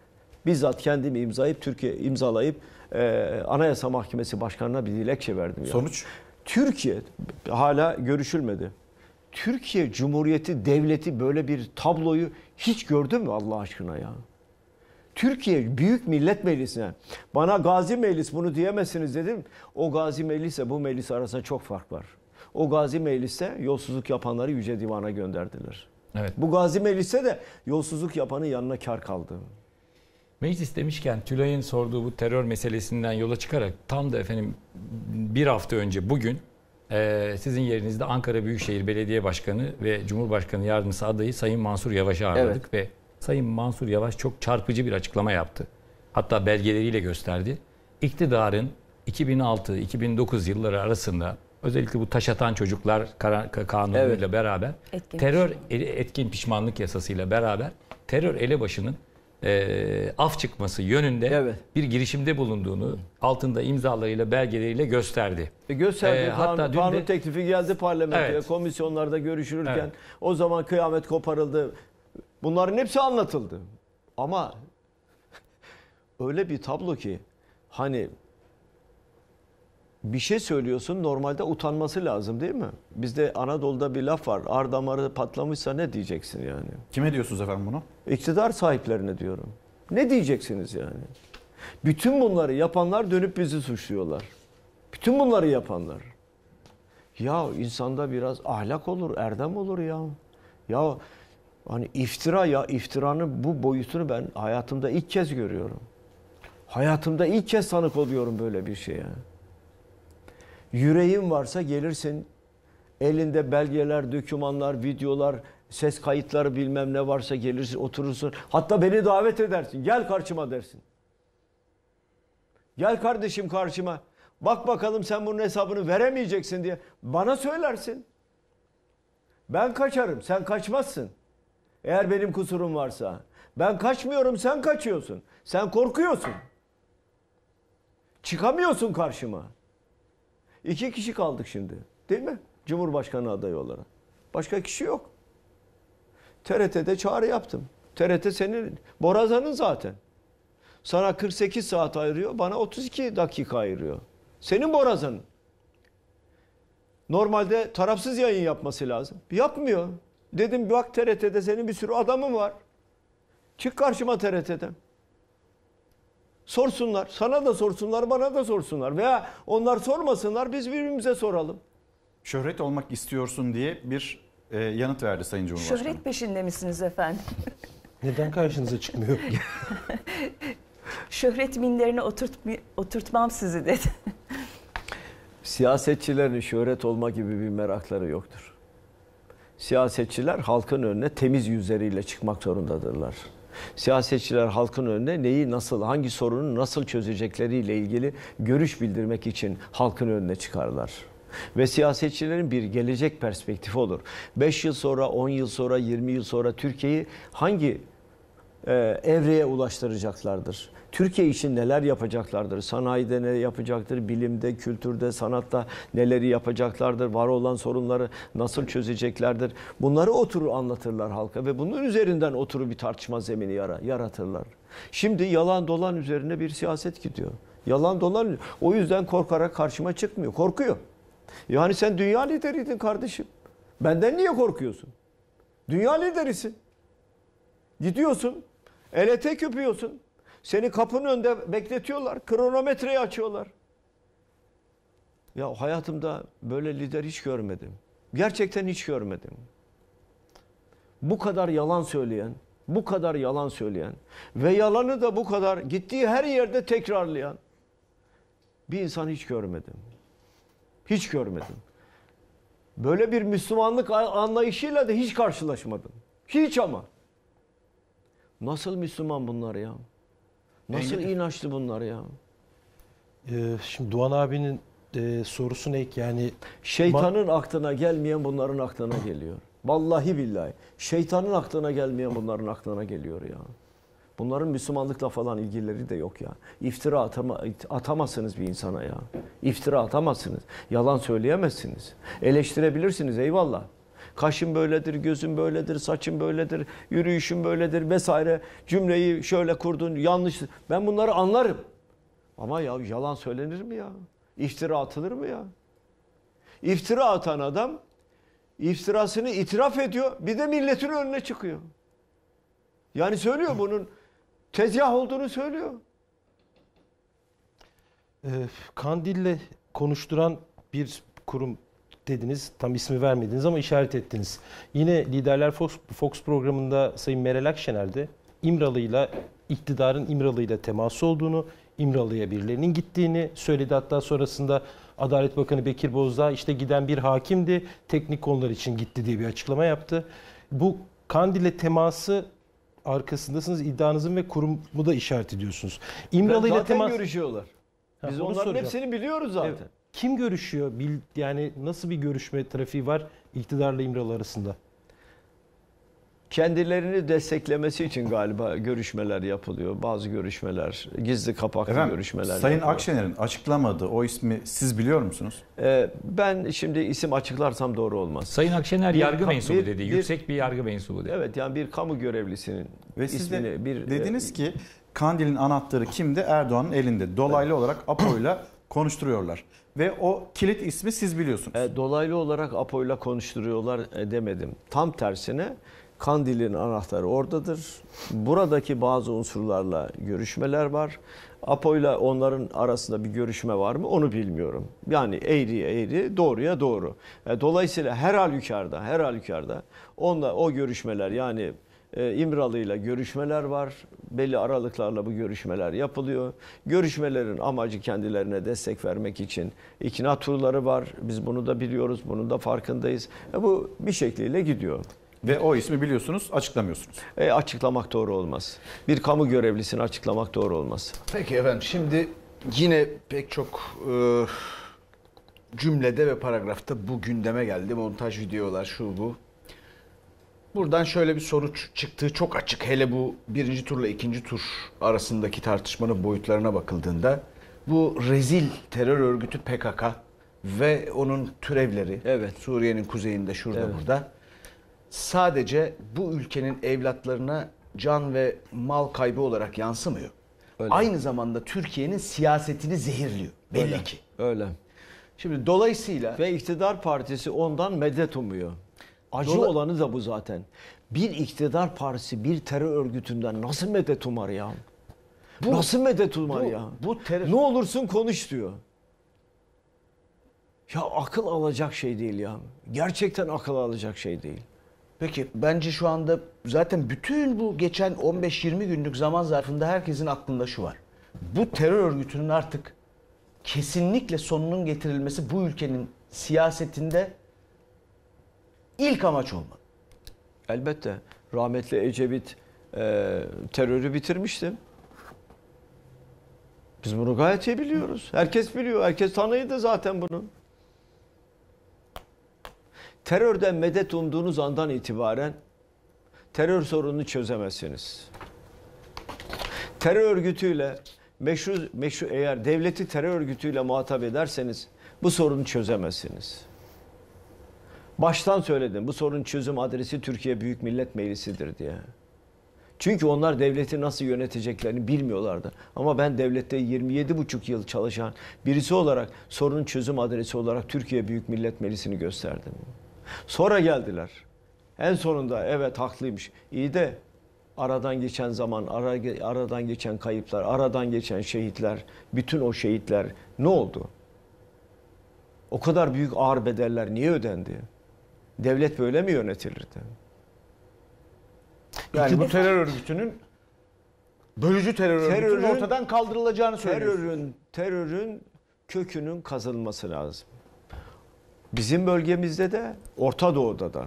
Bizzat kendim imzalayıp Türkiye imzalayıp e, Anayasa Mahkemesi Başkanı'na bir dilekçe verdim. Yani. Sonuç? Türkiye hala görüşülmedi. Türkiye Cumhuriyeti Devleti böyle bir tabloyu hiç gördü mü Allah aşkına ya? Türkiye Büyük Millet Meclisi'ne bana Gazi Meclis bunu diyemezsiniz dedim. O Gazi Meclis'e bu meclis arasında çok fark var. O Gazi Meclis'te yolsuzluk yapanları Yüce Divan'a gönderdiler. Evet. Bu Gazi Meclis'te de yolsuzluk yapanın yanına kar kaldı. Meclis demişken Tülay'ın sorduğu bu terör meselesinden yola çıkarak tam da efendim bir hafta önce bugün e, sizin yerinizde Ankara Büyükşehir Belediye Başkanı ve Cumhurbaşkanı Yardımcısı adayı Sayın Mansur Yavaş'ı ağırladık evet. ve Sayın Mansur Yavaş çok çarpıcı bir açıklama yaptı. Hatta belgeleriyle gösterdi. İktidarın 2006-2009 yılları arasında özellikle bu taşatan çocuklar kanunuyla evet. beraber etkin terör pişmanlık. E, etkin pişmanlık yasasıyla beraber terör elebaşının e, af çıkması yönünde evet. bir girişimde bulunduğunu altında imzalarıyla belgeleriyle gösterdi. E gösterdi. E, hatta kanun dün de, teklifi geldi parlamentoya. Evet. Komisyonlarda görüşülürken evet. o zaman kıyamet koparıldı. Bunların hepsi anlatıldı. Ama öyle bir tablo ki hani bir şey söylüyorsun normalde utanması lazım değil mi? Bizde Anadolu'da bir laf var. Ar damarı patlamışsa ne diyeceksin yani? Kime diyorsunuz efendim bunu? İktidar sahiplerine diyorum. Ne diyeceksiniz yani? Bütün bunları yapanlar dönüp bizi suçluyorlar. Bütün bunları yapanlar. Ya insanda biraz ahlak olur, erdem olur ya. Ya Hani iftira ya iftiranın bu boyutunu ben hayatımda ilk kez görüyorum. Hayatımda ilk kez tanık oluyorum böyle bir şeye. Yüreğin varsa gelirsin. Elinde belgeler, dokümanlar, videolar, ses kayıtları bilmem ne varsa gelirsin, oturursun. Hatta beni davet edersin. Gel karşıma dersin. Gel kardeşim karşıma. Bak bakalım sen bunun hesabını veremeyeceksin diye bana söylersin. Ben kaçarım, sen kaçmazsın. Eğer benim kusurum varsa. Ben kaçmıyorum sen kaçıyorsun. Sen korkuyorsun. Çıkamıyorsun karşıma. İki kişi kaldık şimdi. Değil mi? Cumhurbaşkanı adayı olarak. Başka kişi yok. TRT'de çağrı yaptım. TRT senin borazanın zaten. Sana 48 saat ayırıyor, bana 32 dakika ayırıyor. Senin borazanın. Normalde tarafsız yayın yapması lazım. Yapmıyor. Dedim bak TRT'de senin bir sürü adamın var. Çık karşıma TRT'de. Sorsunlar. Sana da sorsunlar, bana da sorsunlar. Veya onlar sormasınlar, biz birbirimize soralım. Şöhret olmak istiyorsun diye bir e, yanıt verdi Sayın Cumhurbaşkanı. Şöhret peşinde misiniz efendim? Neden karşınıza çıkmıyor? Şöhret minderine oturt, oturtmam sizi dedi. Siyasetçilerin şöhret olma gibi bir merakları yoktur siyasetçiler halkın önüne temiz yüzleriyle çıkmak zorundadırlar. Siyasetçiler halkın önüne neyi nasıl, hangi sorunu nasıl çözecekleriyle ilgili görüş bildirmek için halkın önüne çıkarlar. Ve siyasetçilerin bir gelecek perspektifi olur. 5 yıl sonra, 10 yıl sonra, 20 yıl sonra Türkiye'yi hangi e, evreye ulaştıracaklardır? Türkiye için neler yapacaklardır? Sanayide ne yapacaktır? Bilimde, kültürde, sanatta neleri yapacaklardır? Var olan sorunları nasıl çözeceklerdir? Bunları oturur anlatırlar halka ve bunun üzerinden oturup bir tartışma zemini yaratırlar. Şimdi yalan dolan üzerine bir siyaset gidiyor. Yalan dolan o yüzden korkarak karşıma çıkmıyor. Korkuyor. Yani sen dünya lideriydin kardeşim. Benden niye korkuyorsun? Dünya liderisin. Gidiyorsun. El tek öpüyorsun. Seni kapının önünde bekletiyorlar. Kronometreyi açıyorlar. Ya hayatımda böyle lider hiç görmedim. Gerçekten hiç görmedim. Bu kadar yalan söyleyen, bu kadar yalan söyleyen ve yalanı da bu kadar gittiği her yerde tekrarlayan bir insan hiç görmedim. Hiç görmedim. Böyle bir Müslümanlık anlayışıyla da hiç karşılaşmadım. Hiç ama. Nasıl Müslüman bunlar ya? Nasıl Engin... inançlı bunlar ya? Ee, şimdi Doğan abinin e, sorusu ne yani? Şeytanın aklına gelmeyen bunların aklına geliyor. Vallahi billahi. Şeytanın aklına gelmeyen bunların aklına geliyor ya. Bunların Müslümanlıkla falan ilgileri de yok ya. İftira atama, atamazsınız bir insana ya. İftira atamazsınız. Yalan söyleyemezsiniz. Eleştirebilirsiniz eyvallah kaşın böyledir, gözün böyledir, saçın böyledir, yürüyüşün böyledir vesaire cümleyi şöyle kurdun yanlış. Ben bunları anlarım. Ama ya yalan söylenir mi ya? İftira atılır mı ya? İftira atan adam iftirasını itiraf ediyor. Bir de milletin önüne çıkıyor. Yani söylüyor bunun tezgah olduğunu söylüyor. Ee, Kandil'le konuşturan bir kurum dediniz. Tam ismi vermediniz ama işaret ettiniz. Yine Liderler Fox, Fox programında Sayın Meral Akşener de İmralı'yla iktidarın İmralı'yla teması olduğunu, İmralı'ya birilerinin gittiğini söyledi. Hatta sonrasında Adalet Bakanı Bekir Bozdağ işte giden bir hakimdi, teknik konular için gitti diye bir açıklama yaptı. Bu Kandil'e teması arkasındasınız iddianızın ve kurumu da işaret ediyorsunuz. İmralı ile temas... görüşüyorlar. Biz ha, onların soracağım. hepsini biliyoruz zaten. Evet. Kim görüşüyor? Yani nasıl bir görüşme trafiği var iktidarla İmralı arasında? Kendilerini desteklemesi için galiba görüşmeler yapılıyor. Bazı görüşmeler, gizli kapaklı Efendim, görüşmeler. Sayın yapılıyor. Akşener'in açıklamadığı o ismi siz biliyor musunuz? Ee, ben şimdi isim açıklarsam doğru olmaz. Sayın Akşener bir, yargı mensubu bir, dedi. Bir, yüksek bir yargı mensubu dedi. Evet yani bir kamu görevlisinin Ve ismini de bir e, dediniz e, ki Kandil'in anahtarı kimde? Erdoğan'ın elinde. Dolaylı evet. olarak Apo'yla konuşturuyorlar ve o kilit ismi siz biliyorsunuz. E, dolaylı olarak Apo'yla konuşturuyorlar e, demedim. Tam tersine Kandil'in anahtarı oradadır. Buradaki bazı unsurlarla görüşmeler var. Apo'yla onların arasında bir görüşme var mı onu bilmiyorum. Yani eğriye eğri, doğruya doğru. E, dolayısıyla her halükarda, her halükarda onunla o görüşmeler yani ee, İmralı ile görüşmeler var. Belli aralıklarla bu görüşmeler yapılıyor. Görüşmelerin amacı kendilerine destek vermek için ikna turları var. Biz bunu da biliyoruz, bunun da farkındayız. E bu bir şekliyle gidiyor. Ve o ismi biliyorsunuz açıklamıyorsunuz. E, açıklamak doğru olmaz. Bir kamu görevlisini açıklamak doğru olmaz. Peki efendim şimdi yine pek çok e, cümlede ve paragrafta bu gündeme geldi. Montaj videolar şu bu. Buradan şöyle bir soru çıktığı çok açık. Hele bu birinci turla ikinci tur arasındaki tartışmanın boyutlarına bakıldığında bu rezil terör örgütü PKK ve onun türevleri evet. Suriye'nin kuzeyinde şurada evet. burada sadece bu ülkenin evlatlarına can ve mal kaybı olarak yansımıyor. Öyle. Aynı zamanda Türkiye'nin siyasetini zehirliyor. Belli Öyle. ki. Öyle. Şimdi dolayısıyla... Ve iktidar partisi ondan medet umuyor. Acı Dola... olanı da bu zaten. Bir iktidar partisi bir terör örgütünden nasıl medet umar ya? Bu, nasıl medet umar bu, ya? Bu terör... Ne olursun konuş diyor. Ya akıl alacak şey değil ya. Gerçekten akıl alacak şey değil. Peki bence şu anda zaten bütün bu geçen 15-20 günlük zaman zarfında herkesin aklında şu var. Bu terör örgütünün artık kesinlikle sonunun getirilmesi bu ülkenin siyasetinde ilk amaç olmalı. Elbette. Rahmetli Ecevit e, terörü bitirmişti. Biz bunu gayet iyi biliyoruz. Herkes biliyor. Herkes tanıydı zaten bunu. Terörden medet umduğunuz andan itibaren terör sorununu çözemezsiniz. Terör örgütüyle meşru, meşru eğer devleti terör örgütüyle muhatap ederseniz bu sorunu çözemezsiniz. Baştan söyledim bu sorun çözüm adresi Türkiye Büyük Millet Meclisi'dir diye. Çünkü onlar devleti nasıl yöneteceklerini bilmiyorlardı. Ama ben devlette 27,5 yıl çalışan birisi olarak sorunun çözüm adresi olarak Türkiye Büyük Millet Meclisi'ni gösterdim. Sonra geldiler. En sonunda evet haklıymış. İyi de aradan geçen zaman, ara, aradan geçen kayıplar, aradan geçen şehitler, bütün o şehitler ne oldu? O kadar büyük ağır bedeller niye ödendi? devlet böyle mi yönetilirdi? Yani bu terör örgütünün bölücü terör örgütünün terörün, ortadan kaldırılacağını söylüyorsun. Terörün, terörün kökünün kazılması lazım. Bizim bölgemizde de Orta Doğu'da da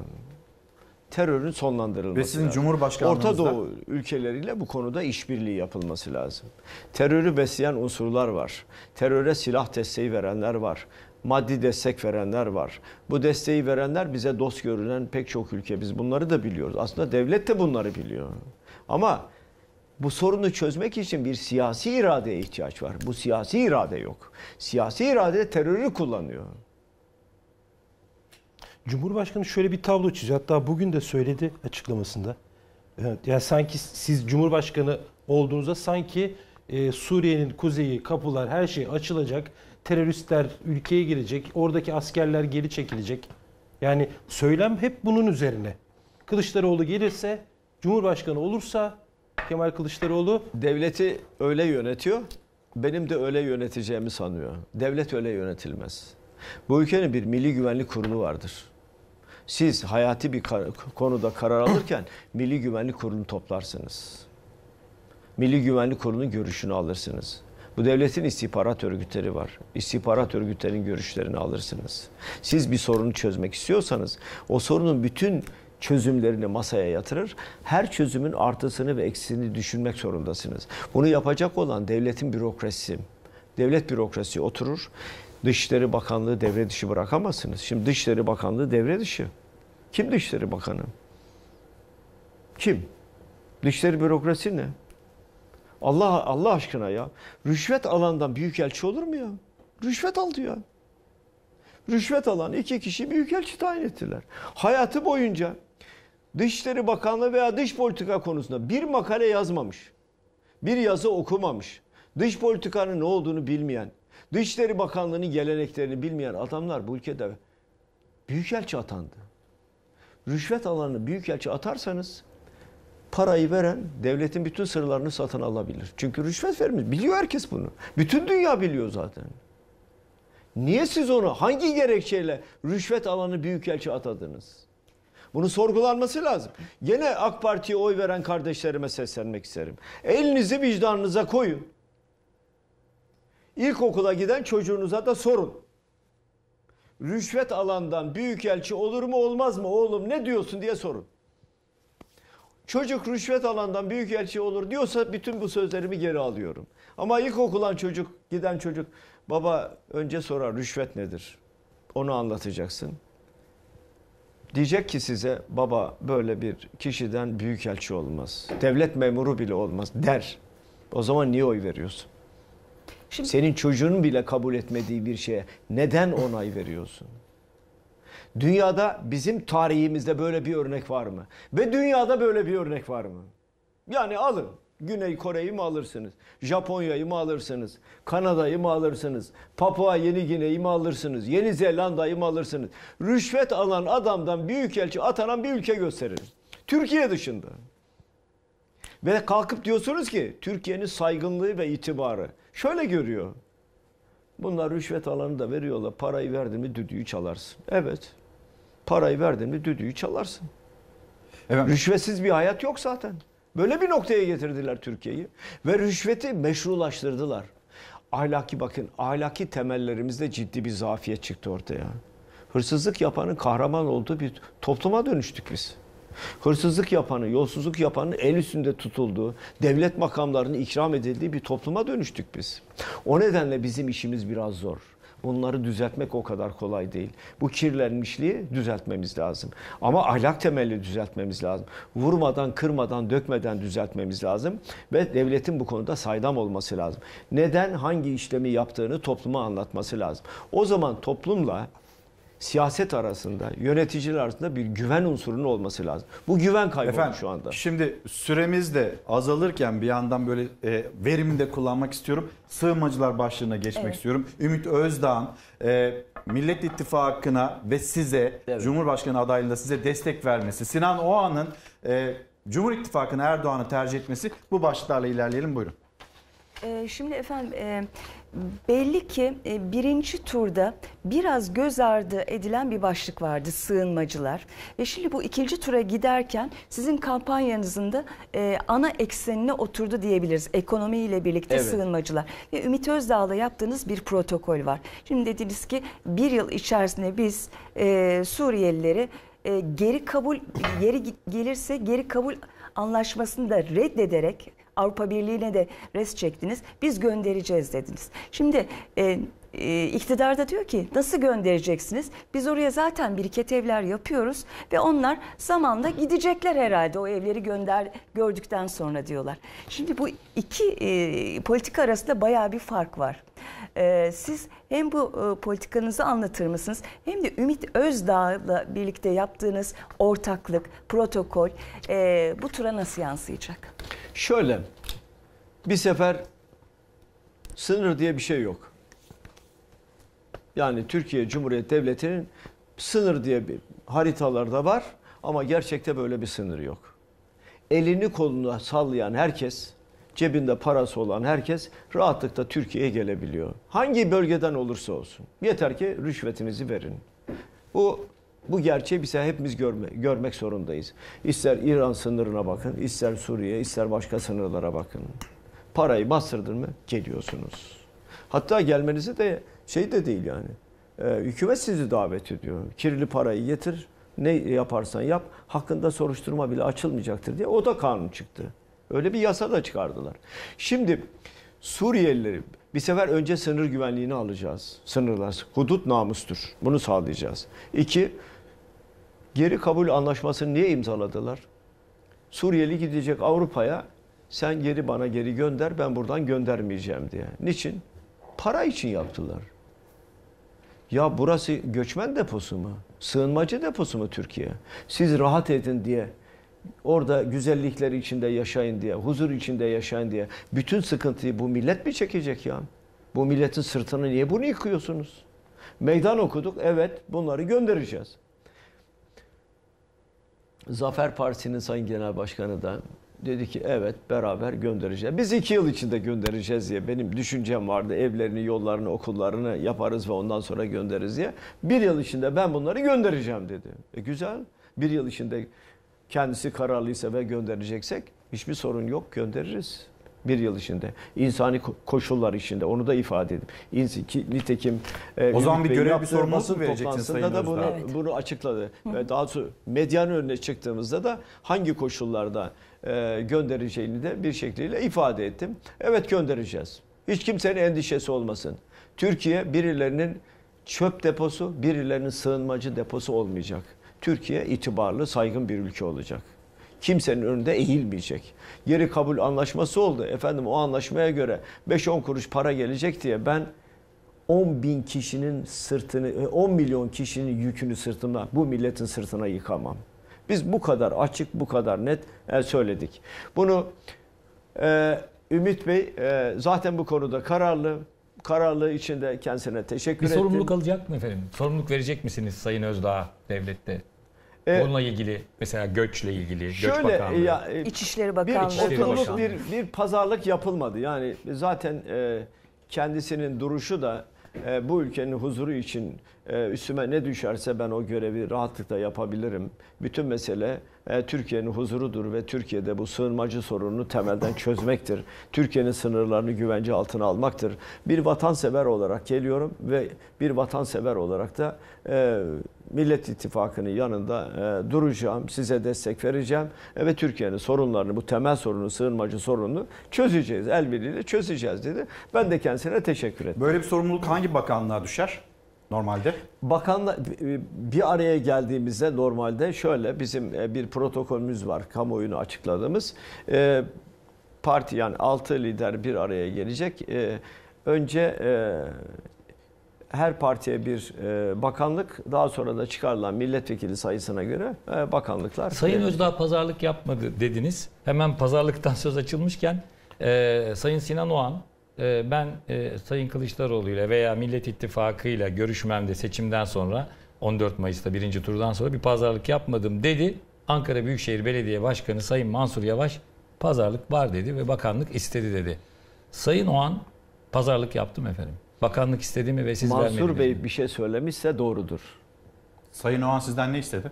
terörün sonlandırılması Ve sizin lazım. Cumhurbaşkanlığınızda... Orta Doğu ülkeleriyle bu konuda işbirliği yapılması lazım. Terörü besleyen unsurlar var. Teröre silah desteği verenler var maddi destek verenler var. Bu desteği verenler bize dost görünen pek çok ülke. Biz bunları da biliyoruz. Aslında devlet de bunları biliyor. Ama bu sorunu çözmek için bir siyasi iradeye ihtiyaç var. Bu siyasi irade yok. Siyasi irade terörü kullanıyor. Cumhurbaşkanı şöyle bir tablo çiziyor. Hatta bugün de söyledi açıklamasında. Evet, yani sanki siz Cumhurbaşkanı olduğunuzda sanki e, Suriye'nin kuzeyi, kapılar, her şey açılacak teröristler ülkeye girecek, oradaki askerler geri çekilecek. Yani söylem hep bunun üzerine. Kılıçdaroğlu gelirse, Cumhurbaşkanı olursa Kemal Kılıçdaroğlu devleti öyle yönetiyor. Benim de öyle yöneteceğimi sanıyor. Devlet öyle yönetilmez. Bu ülkenin bir milli güvenlik kurulu vardır. Siz hayati bir konuda karar alırken Milli Güvenlik Kurulu'nu toplarsınız. Milli Güvenlik Kurulu'nun görüşünü alırsınız. Bu devletin istihbarat örgütleri var. İstihbarat örgütlerinin görüşlerini alırsınız. Siz bir sorunu çözmek istiyorsanız o sorunun bütün çözümlerini masaya yatırır. Her çözümün artısını ve eksisini düşünmek zorundasınız. Bunu yapacak olan devletin bürokrasisi, devlet bürokrasisi oturur. Dışişleri Bakanlığı devre dışı bırakamazsınız. Şimdi Dışişleri Bakanlığı devre dışı. Kim Dışişleri Bakanı? Kim? Dışişleri bürokrasi ne? Allah Allah aşkına ya. Rüşvet alandan büyükelçi olur mu ya? Rüşvet aldı ya. Rüşvet alan iki kişi büyükelçi tayin ettiler. Hayatı boyunca Dışişleri Bakanlığı veya dış politika konusunda bir makale yazmamış. Bir yazı okumamış. Dış politikanın ne olduğunu bilmeyen, Dışişleri Bakanlığı'nın geleneklerini bilmeyen adamlar bu ülkede büyükelçi atandı. Rüşvet alanını büyükelçi atarsanız parayı veren devletin bütün sırlarını satın alabilir. Çünkü rüşvet vermiş. Biliyor herkes bunu. Bütün dünya biliyor zaten. Niye siz onu hangi gerekçeyle rüşvet alanı büyükelçi atadınız? Bunu sorgulanması lazım. Yine AK Parti'ye oy veren kardeşlerime seslenmek isterim. Elinizi vicdanınıza koyun. İlkokula giden çocuğunuza da sorun. Rüşvet alandan büyükelçi olur mu olmaz mı oğlum ne diyorsun diye sorun. Çocuk rüşvet alandan büyük elçi olur diyorsa bütün bu sözlerimi geri alıyorum. Ama ilk okulan çocuk, giden çocuk baba önce sorar rüşvet nedir? Onu anlatacaksın. Diyecek ki size baba böyle bir kişiden büyük elçi olmaz. Devlet memuru bile olmaz der. O zaman niye oy veriyorsun? Şimdi... Senin çocuğun bile kabul etmediği bir şeye neden onay veriyorsun? Dünyada bizim tarihimizde böyle bir örnek var mı? Ve dünyada böyle bir örnek var mı? Yani alın. Güney Kore'yi mi alırsınız? Japonya'yı mı alırsınız? Kanada'yı mı alırsınız? Papua Yeni Gine'yi mi alırsınız? Yeni Zelanda'yı mı alırsınız? Rüşvet alan adamdan büyükelçi atanan bir ülke gösterin. Türkiye dışında. Ve kalkıp diyorsunuz ki Türkiye'nin saygınlığı ve itibarı. Şöyle görüyor. Bunlar rüşvet alanı da veriyorlar. Parayı verdin mi düdüğü çalarsın. Evet. Parayı verdin mi düdüğü çalarsın. Evet, Rüşvetsiz bir hayat yok zaten. Böyle bir noktaya getirdiler Türkiye'yi ve rüşveti meşrulaştırdılar. Ahlaki bakın, ahlaki temellerimizde ciddi bir zafiyet çıktı ortaya. Hırsızlık yapanın kahraman olduğu bir topluma dönüştük biz. Hırsızlık yapanı, yolsuzluk yapanı el üstünde tutulduğu, devlet makamlarının ikram edildiği bir topluma dönüştük biz. O nedenle bizim işimiz biraz zor. Bunları düzeltmek o kadar kolay değil. Bu kirlenmişliği düzeltmemiz lazım. Ama ahlak temelli düzeltmemiz lazım. Vurmadan, kırmadan, dökmeden düzeltmemiz lazım. Ve devletin bu konuda saydam olması lazım. Neden, hangi işlemi yaptığını topluma anlatması lazım. O zaman toplumla siyaset arasında, yöneticiler arasında bir güven unsurunun olması lazım. Bu güven kaybolmuş Efendim, şu anda. Şimdi süremiz de azalırken bir yandan böyle e, verimini de kullanmak istiyorum. Sığınmacılar başlığına geçmek evet. istiyorum. Ümit Özdağ'ın e, Millet İttifakı'na ve size evet. Cumhurbaşkanı adaylığında size destek vermesi, Sinan Oğan'ın e, Cumhur İttifakı'na Erdoğan'ı tercih etmesi bu başlıklarla ilerleyelim buyurun. Ee, şimdi efendim e, belli ki e, birinci turda biraz göz ardı edilen bir başlık vardı sığınmacılar. Ve şimdi bu ikinci tura giderken sizin kampanyanızın da e, ana eksenine oturdu diyebiliriz. Ekonomiyle birlikte evet. sığınmacılar. Ve Ümit Özdağ'la yaptığınız bir protokol var. Şimdi dediniz ki bir yıl içerisinde biz e, Suriyelileri geri kabul, yeri gelirse geri kabul anlaşmasını da reddederek Avrupa Birliği'ne de res çektiniz. Biz göndereceğiz dediniz. Şimdi e, e, iktidarda diyor ki nasıl göndereceksiniz? Biz oraya zaten biriket evler yapıyoruz ve onlar zamanla gidecekler herhalde o evleri gönder gördükten sonra diyorlar. Şimdi bu iki e, politika arasında baya bir fark var. Ee, siz hem bu e, politikanızı anlatır mısınız hem de Ümit Özdağ'la birlikte yaptığınız ortaklık, protokol e, bu tura nasıl yansıyacak? Şöyle bir sefer sınır diye bir şey yok. Yani Türkiye Cumhuriyeti Devleti'nin sınır diye bir haritalarda var ama gerçekte böyle bir sınır yok. Elini kolunu sallayan herkes cebinde parası olan herkes rahatlıkla Türkiye'ye gelebiliyor. Hangi bölgeden olursa olsun. Yeter ki rüşvetinizi verin. Bu bu gerçeği bize hepimiz görme, görmek zorundayız. İster İran sınırına bakın, ister Suriye, ister başka sınırlara bakın. Parayı bastırdın mı geliyorsunuz. Hatta gelmenizi de şey de değil yani. E, hükümet sizi davet ediyor. Kirli parayı getir, ne yaparsan yap, hakkında soruşturma bile açılmayacaktır diye. O da kanun çıktı. Öyle bir yasa da çıkardılar. Şimdi Suriyelileri bir sefer önce sınır güvenliğini alacağız. Sınırlar, hudut namustur. Bunu sağlayacağız. İki, geri kabul anlaşmasını niye imzaladılar? Suriyeli gidecek Avrupa'ya, sen geri bana geri gönder, ben buradan göndermeyeceğim diye. Niçin? Para için yaptılar. Ya burası göçmen deposu mu? Sığınmacı deposu mu Türkiye? Siz rahat edin diye Orada güzellikler içinde yaşayın diye, huzur içinde yaşayın diye. Bütün sıkıntıyı bu millet mi çekecek ya? Bu milletin sırtını niye bunu yıkıyorsunuz? Meydan okuduk, evet bunları göndereceğiz. Zafer Partisi'nin Sayın Genel Başkanı da dedi ki evet beraber göndereceğiz. Biz iki yıl içinde göndereceğiz diye benim düşüncem vardı. Evlerini, yollarını, okullarını yaparız ve ondan sonra göndeririz diye. Bir yıl içinde ben bunları göndereceğim dedi. E güzel. Bir yıl içinde kendisi kararlıysa ve göndereceksek hiçbir sorun yok göndeririz. Bir yıl içinde. insani koşullar içinde. Onu da ifade edip. Nitekim e, o zaman bir görev bir sorması vereceksin Sayın da bunu, evet. bunu açıkladı. Ve daha sonra medyanın önüne çıktığımızda da hangi koşullarda e, göndereceğini de bir şekliyle ifade ettim. Evet göndereceğiz. Hiç kimsenin endişesi olmasın. Türkiye birilerinin çöp deposu, birilerinin sığınmacı deposu olmayacak. Türkiye itibarlı, saygın bir ülke olacak. Kimsenin önünde eğilmeyecek. Yeri kabul anlaşması oldu. Efendim o anlaşmaya göre 5-10 kuruş para gelecek diye ben 10 bin kişinin sırtını, 10 e, milyon kişinin yükünü sırtımdan, bu milletin sırtına yıkamam. Biz bu kadar açık, bu kadar net e, söyledik. Bunu e, Ümit Bey e, zaten bu konuda kararlı. Kararlı içinde kendisine teşekkür bir Bir sorumluluk alacak mı efendim? Sorumluluk verecek misiniz Sayın Özdağ devlette? Ee, Onunla ilgili mesela göçle ilgili, şöyle, göç bakanlığı. Ya, e, İçişleri Bakanlığı. Bir, İçişleri bir, bir pazarlık yapılmadı. Yani zaten e, kendisinin duruşu da e, bu ülkenin huzuru için e, üstüme ne düşerse ben o görevi rahatlıkla yapabilirim. Bütün mesele e, Türkiye'nin huzurudur ve Türkiye'de bu sığınmacı sorununu temelden çözmektir. Türkiye'nin sınırlarını güvence altına almaktır. Bir vatansever olarak geliyorum ve bir vatansever olarak da e, Millet İttifakı'nın yanında e, duracağım, size destek vereceğim e, ve Türkiye'nin sorunlarını, bu temel sorunu, sığınmacı sorununu çözeceğiz. El birliğiyle çözeceğiz dedi. Ben de kendisine teşekkür ettim. Böyle bir sorumluluk hangi bakanlığa düşer? normalde? Bakanla e, bir araya geldiğimizde normalde şöyle bizim e, bir protokolümüz var kamuoyunu açıkladığımız. E, parti yani 6 lider bir araya gelecek. Önce her partiye bir bakanlık daha sonra da çıkarılan milletvekili sayısına göre bakanlıklar. Sayın Özdağ pazarlık yapmadı dediniz. Hemen pazarlıktan söz açılmışken Sayın Sinan Oğan ee, ben e, Sayın Kılıçdaroğlu ile veya Millet İttifakı ile görüşmemde seçimden sonra 14 Mayıs'ta birinci turdan sonra bir pazarlık yapmadım dedi. Ankara Büyükşehir Belediye Başkanı Sayın Mansur Yavaş pazarlık var dedi ve bakanlık istedi dedi. Sayın Oğan pazarlık yaptım efendim. Bakanlık istedi mi ve siz Mansur vermediniz Mansur Bey mi? bir şey söylemişse doğrudur. Sayın Oğan sizden ne istedi?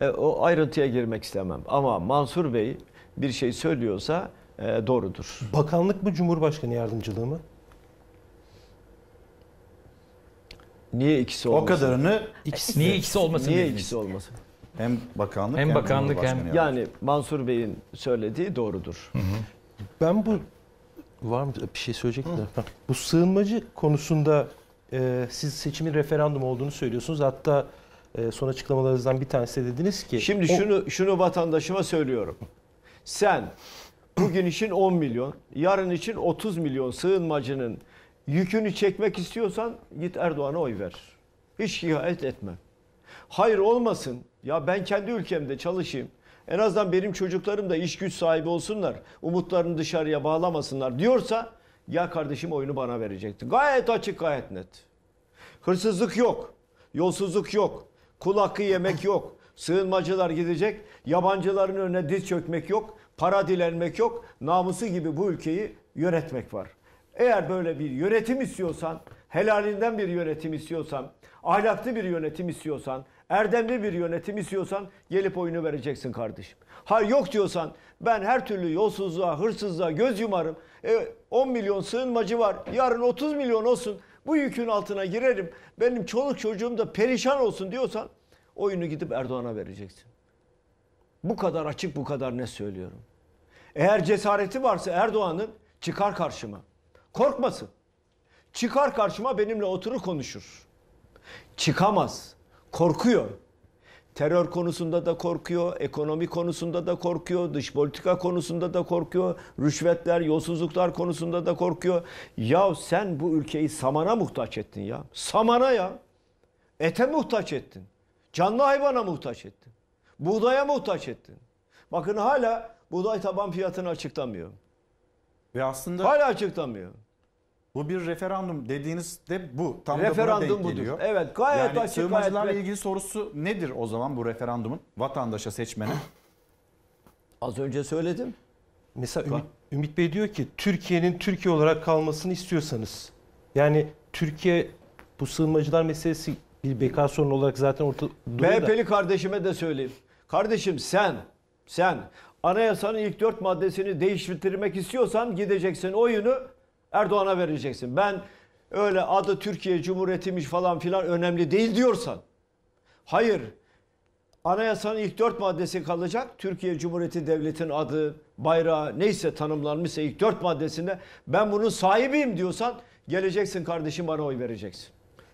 E, o ayrıntıya girmek istemem ama Mansur Bey bir şey söylüyorsa e, doğrudur. Bakanlık mı Cumhurbaşkanı yardımcılığı mı? Niye ikisi olmasın? O kadarını ikisi. Niye ikisi olmasın? Niye dediniz? ikisi olmasın? Hem bakanlık hem, hem bakanlık hem yani Mansur Bey'in söylediği doğrudur. Hı hı. Ben bu var mı bir şey söyleyecektim. Bu sığınmacı konusunda e, siz seçimin referandum olduğunu söylüyorsunuz. Hatta e, son açıklamalarınızdan bir tanesi de dediniz ki Şimdi o... şunu vatandaşıma söylüyorum. Sen Bugün için 10 milyon, yarın için 30 milyon sığınmacının yükünü çekmek istiyorsan git Erdoğan'a oy ver. Hiç şikayet etme. Hayır olmasın. Ya ben kendi ülkemde çalışayım. En azından benim çocuklarım da iş güç sahibi olsunlar. Umutlarını dışarıya bağlamasınlar diyorsa ya kardeşim oyunu bana verecekti. Gayet açık gayet net. Hırsızlık yok. Yolsuzluk yok. Kul hakkı yemek yok. Sığınmacılar gidecek. Yabancıların önüne diz çökmek yok para dilenmek yok, namusu gibi bu ülkeyi yönetmek var. Eğer böyle bir yönetim istiyorsan, helalinden bir yönetim istiyorsan, ahlaklı bir yönetim istiyorsan, erdemli bir yönetim istiyorsan gelip oyunu vereceksin kardeşim. Hayır yok diyorsan ben her türlü yolsuzluğa, hırsızlığa göz yumarım. E, 10 milyon sığınmacı var. Yarın 30 milyon olsun. Bu yükün altına girerim. Benim çoluk çocuğum da perişan olsun diyorsan oyunu gidip Erdoğan'a vereceksin. Bu kadar açık, bu kadar ne söylüyorum. Eğer cesareti varsa Erdoğan'ın çıkar karşıma. Korkmasın. Çıkar karşıma benimle oturur konuşur. Çıkamaz. Korkuyor. Terör konusunda da korkuyor, ekonomi konusunda da korkuyor, dış politika konusunda da korkuyor, rüşvetler, yolsuzluklar konusunda da korkuyor. Ya sen bu ülkeyi samana muhtaç ettin ya. Samana ya. Ete muhtaç ettin. Canlı hayvana muhtaç ettin. Buğdaya muhtaç ettin. Bakın hala buğday taban fiyatını açıklamıyor. Ve aslında Hala açıklamıyor. bu bir referandum dediğiniz de bu. Tam Referandum denk budur. Evet, gayet yani açık, sığınmacılarla ilgili sorusu nedir o zaman bu referandumun vatandaşa seçmene? Az önce söyledim. Mesela Ümit, Ümit Bey diyor ki Türkiye'nin Türkiye olarak kalmasını istiyorsanız yani Türkiye bu sığınmacılar meselesi bir beka sorunu olarak zaten ortada duruyor da. kardeşime de söyleyeyim. Kardeşim sen, sen anayasanın ilk dört maddesini değiştirmek istiyorsan gideceksin oyunu Erdoğan'a vereceksin. Ben öyle adı Türkiye Cumhuriyeti'miş falan filan önemli değil diyorsan. Hayır. Anayasanın ilk dört maddesi kalacak. Türkiye Cumhuriyeti Devleti'nin adı, bayrağı neyse tanımlanmışsa ilk dört maddesinde ben bunun sahibiyim diyorsan geleceksin kardeşim bana oy vereceksin.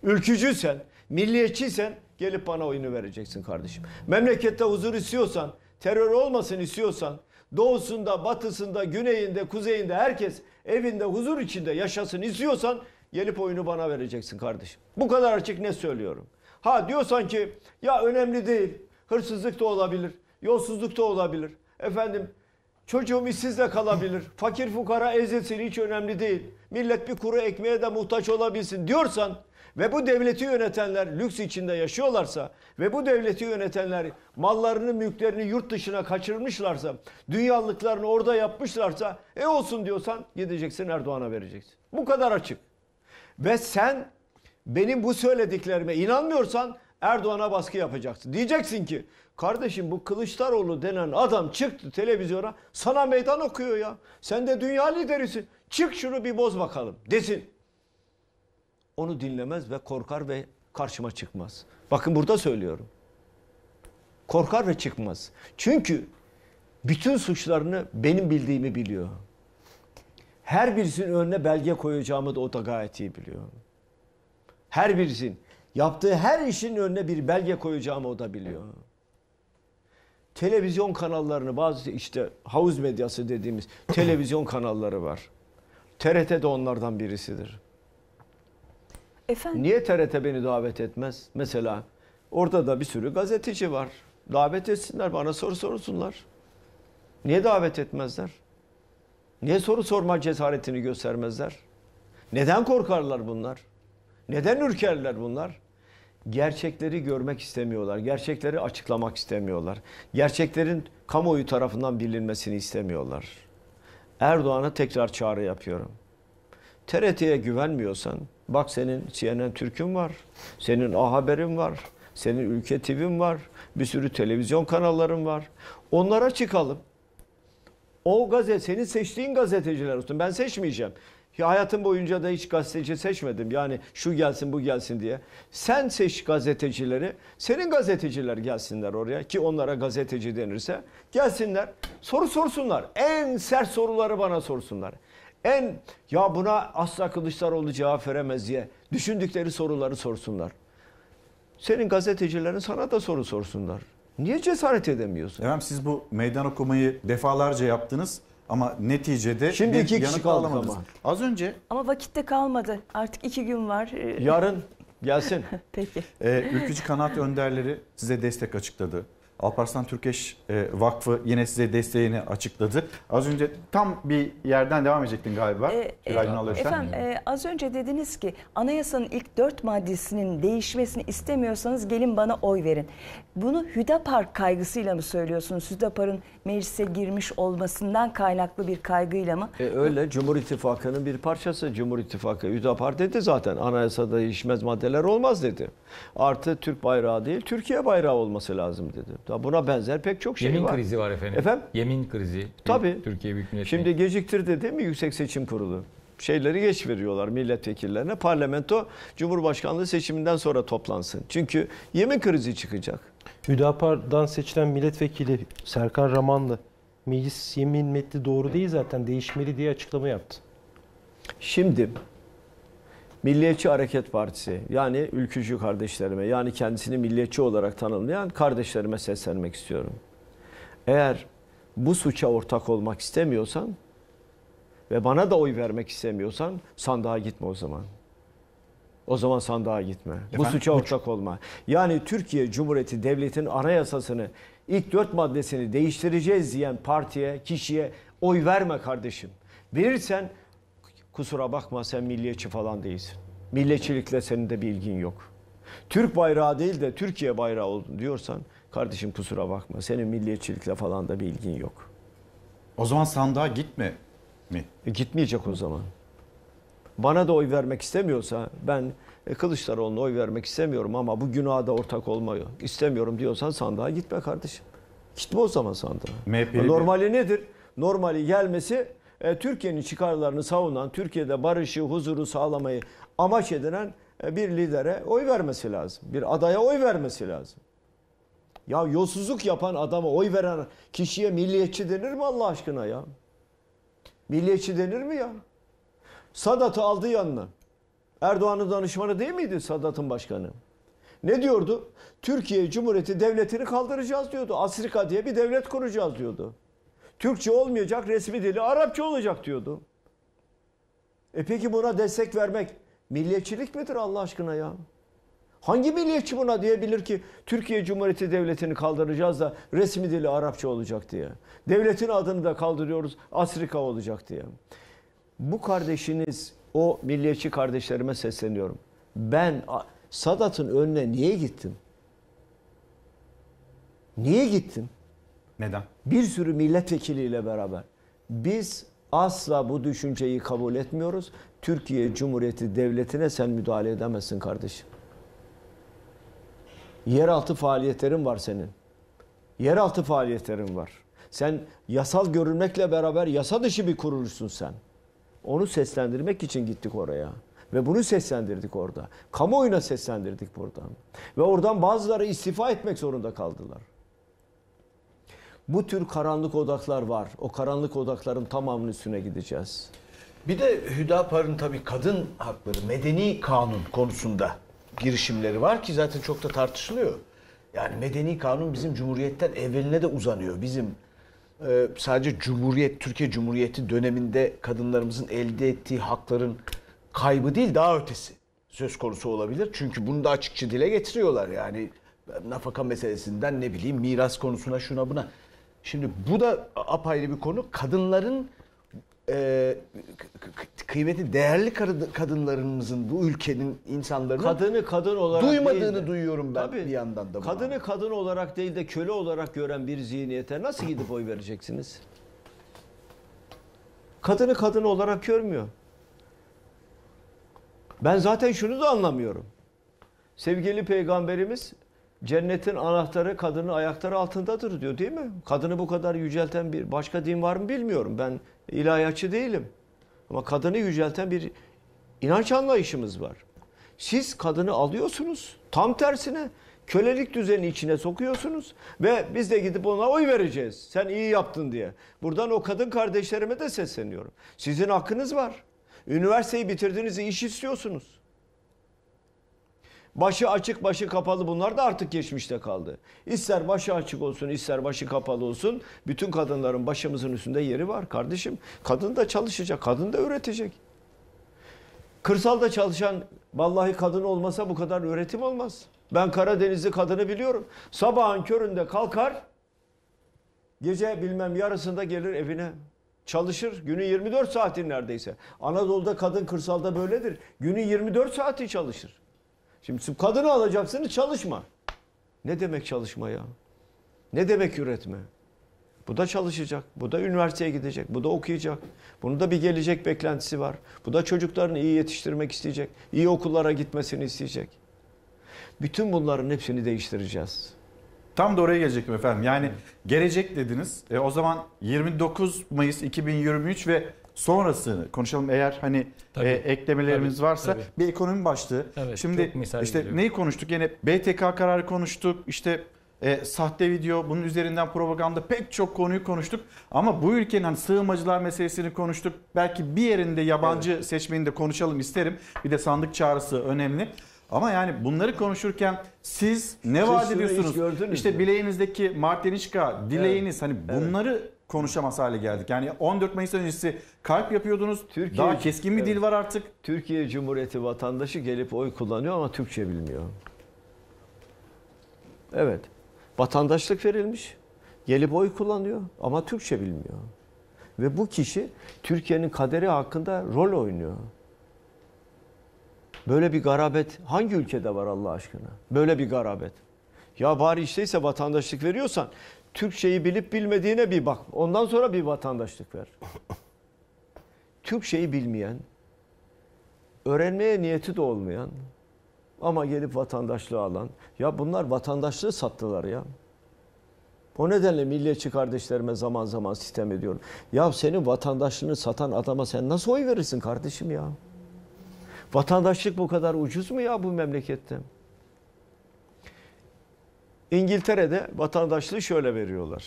Ülkücüysen, milliyetçiysen gelip bana oyunu vereceksin kardeşim. Memlekette huzur istiyorsan, terör olmasın istiyorsan doğusunda, batısında, güneyinde, kuzeyinde herkes evinde huzur içinde yaşasın istiyorsan gelip oyunu bana vereceksin kardeşim. Bu kadar açık ne söylüyorum. Ha diyorsan ki ya önemli değil. Hırsızlık da olabilir. Yolsuzluk da olabilir. Efendim çocuğum işsiz de kalabilir. Fakir fukara ezilsin hiç önemli değil. Millet bir kuru ekmeğe de muhtaç olabilsin diyorsan ve bu devleti yönetenler lüks içinde yaşıyorlarsa ve bu devleti yönetenler mallarını, mülklerini yurt dışına kaçırmışlarsa, dünyalıklarını orada yapmışlarsa e olsun diyorsan gideceksin Erdoğan'a vereceksin. Bu kadar açık. Ve sen benim bu söylediklerime inanmıyorsan Erdoğan'a baskı yapacaksın. Diyeceksin ki kardeşim bu Kılıçdaroğlu denen adam çıktı televizyona sana meydan okuyor ya. Sen de dünya liderisin. Çık şunu bir boz bakalım desin onu dinlemez ve korkar ve karşıma çıkmaz. Bakın burada söylüyorum. Korkar ve çıkmaz. Çünkü bütün suçlarını benim bildiğimi biliyor. Her birisinin önüne belge koyacağımı da o da gayet iyi biliyor. Her birisinin yaptığı her işin önüne bir belge koyacağımı o da biliyor. Televizyon kanallarını bazı işte havuz medyası dediğimiz televizyon kanalları var. TRT de onlardan birisidir. Efendim? Niye TRT beni davet etmez? Mesela orada da bir sürü gazeteci var. Davet etsinler bana soru sorsunlar. Niye davet etmezler? Niye soru sorma cesaretini göstermezler? Neden korkarlar bunlar? Neden ürkerler bunlar? Gerçekleri görmek istemiyorlar. Gerçekleri açıklamak istemiyorlar. Gerçeklerin kamuoyu tarafından bilinmesini istemiyorlar. Erdoğan'a tekrar çağrı yapıyorum. TRT'ye güvenmiyorsan bak senin CNN Türk'ün var, senin A Haber'in var, senin Ülke TV'in var, bir sürü televizyon kanalların var. Onlara çıkalım. O gazete, senin seçtiğin gazeteciler olsun. Ben seçmeyeceğim. Ya hayatım boyunca da hiç gazeteci seçmedim. Yani şu gelsin bu gelsin diye. Sen seç gazetecileri. Senin gazeteciler gelsinler oraya ki onlara gazeteci denirse. Gelsinler soru sorsunlar. En sert soruları bana sorsunlar. En ya buna asla Kılıçdaroğlu cevap veremez diye düşündükleri soruları sorsunlar. Senin gazetecilerin sana da soru sorsunlar. Niye cesaret edemiyorsun? Efendim siz bu meydan okumayı defalarca yaptınız ama neticede Şimdi iki kişi kaldı alamadınız. ama. Az önce. Ama vakitte kalmadı. Artık iki gün var. Yarın gelsin. Peki. Ee, ülkücü kanaat önderleri size destek açıkladı. Alparslan Türkeş e, Vakfı yine size desteğini açıkladı. Az önce tam bir yerden devam edecektin galiba. E, e, efendim e, az önce dediniz ki anayasanın ilk dört maddesinin değişmesini istemiyorsanız gelin bana oy verin. Bunu Hüdapar kaygısıyla mı söylüyorsunuz? Hüdapar'ın meclise girmiş olmasından kaynaklı bir kaygıyla mı? E, öyle Cumhur İttifakı'nın bir parçası. Cumhur İttifakı Hüdapar dedi zaten anayasada değişmez maddeler olmaz dedi. Artı Türk bayrağı değil Türkiye bayrağı olması lazım dedi. Da buna benzer pek çok şey Yemin var. Yemin krizi var efendim. Efendim? Yemin krizi. E, Tabii. Türkiye Büyük Millet Şimdi geciktirdi değil mi Yüksek Seçim Kurulu? şeyleri geç veriyorlar milletvekillerine. Parlamento Cumhurbaşkanlığı seçiminden sonra toplansın. Çünkü yemin krizi çıkacak. Hüdapar'dan seçilen milletvekili Serkan Ramanlı meclis yemin metni doğru değil zaten değişmeli diye açıklama yaptı. Şimdi Milliyetçi Hareket Partisi yani ülkücü kardeşlerime yani kendisini milliyetçi olarak tanımlayan kardeşlerime seslenmek istiyorum. Eğer bu suça ortak olmak istemiyorsan ve bana da oy vermek istemiyorsan sandığa gitme o zaman. O zaman sandığa gitme. Efendim? Bu suça ortak olma. Yani Türkiye Cumhuriyeti Devleti'nin anayasasını ilk dört maddesini değiştireceğiz diyen partiye, kişiye oy verme kardeşim. Verirsen kusura bakma sen milliyetçi falan değilsin. Milliyetçilikle senin de bir yok. Türk bayrağı değil de Türkiye bayrağı oldun diyorsan kardeşim kusura bakma senin milliyetçilikle falan da bilgin yok. O zaman sandığa gitme mi? E, gitmeyecek o zaman. Bana da oy vermek istemiyorsa ben e, Kılıçdaroğlu'na oy vermek istemiyorum ama bu günaha da ortak olmayı istemiyorum diyorsan sandığa gitme kardeşim. Gitme o zaman sandığa. MHP'li Normali nedir? Normali gelmesi e, Türkiye'nin çıkarlarını savunan, Türkiye'de barışı, huzuru sağlamayı amaç edinen e, bir lidere oy vermesi lazım. Bir adaya oy vermesi lazım. Ya yolsuzluk yapan adama oy veren kişiye milliyetçi denir mi Allah aşkına ya? Milliyetçi denir mi ya? Sadat'ı aldı yanına. Erdoğan'ın danışmanı değil miydi Sadat'ın başkanı? Ne diyordu? Türkiye Cumhuriyeti devletini kaldıracağız diyordu. Asrika diye bir devlet kuracağız diyordu. Türkçe olmayacak resmi dili Arapça olacak diyordu. E peki buna destek vermek milliyetçilik midir Allah aşkına ya? Hangi milliyetçi buna diyebilir ki Türkiye Cumhuriyeti Devleti'ni kaldıracağız da resmi dili Arapça olacak diye. Devletin adını da kaldırıyoruz Asrika olacak diye. Bu kardeşiniz o milliyetçi kardeşlerime sesleniyorum. Ben Sadat'ın önüne niye gittim? Niye gittim? Neden? bir sürü milletvekiliyle beraber biz asla bu düşünceyi kabul etmiyoruz. Türkiye Cumhuriyeti Devleti'ne sen müdahale edemezsin kardeşim. Yeraltı faaliyetlerin var senin. Yeraltı faaliyetlerin var. Sen yasal görünmekle beraber yasa dışı bir kuruluşsun sen. Onu seslendirmek için gittik oraya. Ve bunu seslendirdik orada. Kamuoyuna seslendirdik buradan. Ve oradan bazıları istifa etmek zorunda kaldılar bu tür karanlık odaklar var. O karanlık odakların tamamının üstüne gideceğiz. Bir de Hüdapar'ın tabii kadın hakları, medeni kanun konusunda girişimleri var ki zaten çok da tartışılıyor. Yani medeni kanun bizim cumhuriyetten evveline de uzanıyor. Bizim e, sadece cumhuriyet, Türkiye Cumhuriyeti döneminde kadınlarımızın elde ettiği hakların kaybı değil daha ötesi söz konusu olabilir. Çünkü bunu da açıkça dile getiriyorlar yani nafaka meselesinden ne bileyim miras konusuna şuna buna. Şimdi bu da apayrı bir konu. Kadınların e, kıymeti değerli kadınlarımızın bu ülkenin insanların kadını kadın olarak duymadığını değil de, duyuyorum ben tabii, bir yandan da. Buna. Kadını kadın olarak değil de köle olarak gören bir zihniyete nasıl gidip oy vereceksiniz? Kadını kadın olarak görmüyor. Ben zaten şunu da anlamıyorum. Sevgili peygamberimiz Cennetin anahtarı kadının ayakları altındadır diyor değil mi? Kadını bu kadar yücelten bir başka din var mı bilmiyorum. Ben ilahiyatçı değilim. Ama kadını yücelten bir inanç anlayışımız var. Siz kadını alıyorsunuz. Tam tersine kölelik düzeni içine sokuyorsunuz ve biz de gidip ona oy vereceğiz. Sen iyi yaptın diye. Buradan o kadın kardeşlerime de sesleniyorum. Sizin hakkınız var. Üniversiteyi bitirdiğiniz iş istiyorsunuz. Başı açık başı kapalı bunlar da artık geçmişte kaldı. İster başı açık olsun ister başı kapalı olsun bütün kadınların başımızın üstünde yeri var kardeşim. Kadın da çalışacak, kadın da üretecek. Kırsalda çalışan vallahi kadın olmasa bu kadar üretim olmaz. Ben Karadenizli kadını biliyorum. Sabahın köründe kalkar, gece bilmem yarısında gelir evine. Çalışır günü 24 saatin neredeyse. Anadolu'da kadın kırsalda böyledir. Günü 24 saati çalışır. Şimdi kadını alacaksınız çalışma. Ne demek çalışma ya? Ne demek üretme? Bu da çalışacak, bu da üniversiteye gidecek, bu da okuyacak. Bunun da bir gelecek beklentisi var. Bu da çocuklarını iyi yetiştirmek isteyecek, iyi okullara gitmesini isteyecek. Bütün bunların hepsini değiştireceğiz. Tam da oraya gelecektim efendim. Yani gelecek dediniz. E, o zaman 29 Mayıs 2023 ve sonrasını konuşalım eğer hani tabii, e, eklemelerimiz tabii, varsa tabii. bir ekonomi başlığı. Evet, Şimdi işte geliyor. neyi konuştuk? Yine BTK kararı konuştuk. İşte e, sahte video, bunun üzerinden propaganda pek çok konuyu konuştuk. Ama bu ülkenin hani sığınmacılar meselesini konuştuk. Belki bir yerinde yabancı evet. seçmeni de konuşalım isterim. Bir de sandık çağrısı önemli. Ama yani bunları konuşurken siz ne Siz vaat ediyorsunuz? İşte mi? bileğinizdeki Martinişka, dileğiniz evet. hani bunları evet konuşamaz hale geldik. Yani 14 Mayıs öncesi kalp yapıyordunuz. Türkiye, Daha keskin bir evet. dil var artık. Türkiye Cumhuriyeti vatandaşı gelip oy kullanıyor ama Türkçe bilmiyor. Evet. Vatandaşlık verilmiş. Gelip oy kullanıyor ama Türkçe bilmiyor. Ve bu kişi Türkiye'nin kaderi hakkında rol oynuyor. Böyle bir garabet hangi ülkede var Allah aşkına? Böyle bir garabet. Ya bari işteyse vatandaşlık veriyorsan Türkçeyi bilip bilmediğine bir bak. Ondan sonra bir vatandaşlık ver. Türkçeyi bilmeyen, öğrenmeye niyeti de olmayan ama gelip vatandaşlığı alan. Ya bunlar vatandaşlığı sattılar ya. O nedenle milliyetçi kardeşlerime zaman zaman sistem ediyorum. Ya senin vatandaşlığını satan adama sen nasıl oy verirsin kardeşim ya? Vatandaşlık bu kadar ucuz mu ya bu memlekette? İngiltere'de vatandaşlığı şöyle veriyorlar.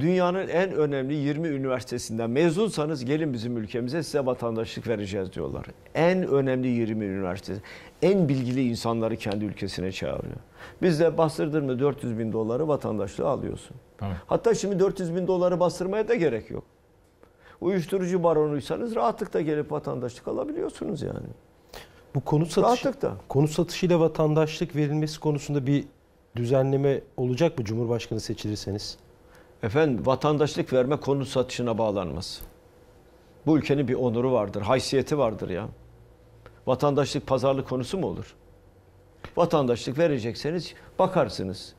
Dünyanın en önemli 20 üniversitesinden mezunsanız gelin bizim ülkemize size vatandaşlık vereceğiz diyorlar. En önemli 20 üniversitesi. En bilgili insanları kendi ülkesine çağırıyor. Biz de bastırdın mı 400 bin doları vatandaşlığı alıyorsun. Tamam. Hatta şimdi 400 bin doları bastırmaya da gerek yok. Uyuşturucu baronuysanız rahatlıkla gelip vatandaşlık alabiliyorsunuz yani. Bu konut satışı, rahatlıkla. konut satışıyla vatandaşlık verilmesi konusunda bir düzenleme olacak mı Cumhurbaşkanı seçilirseniz? Efendim vatandaşlık verme konu satışına bağlanmaz. Bu ülkenin bir onuru vardır, haysiyeti vardır ya. Vatandaşlık pazarlık konusu mu olur? Vatandaşlık verecekseniz bakarsınız.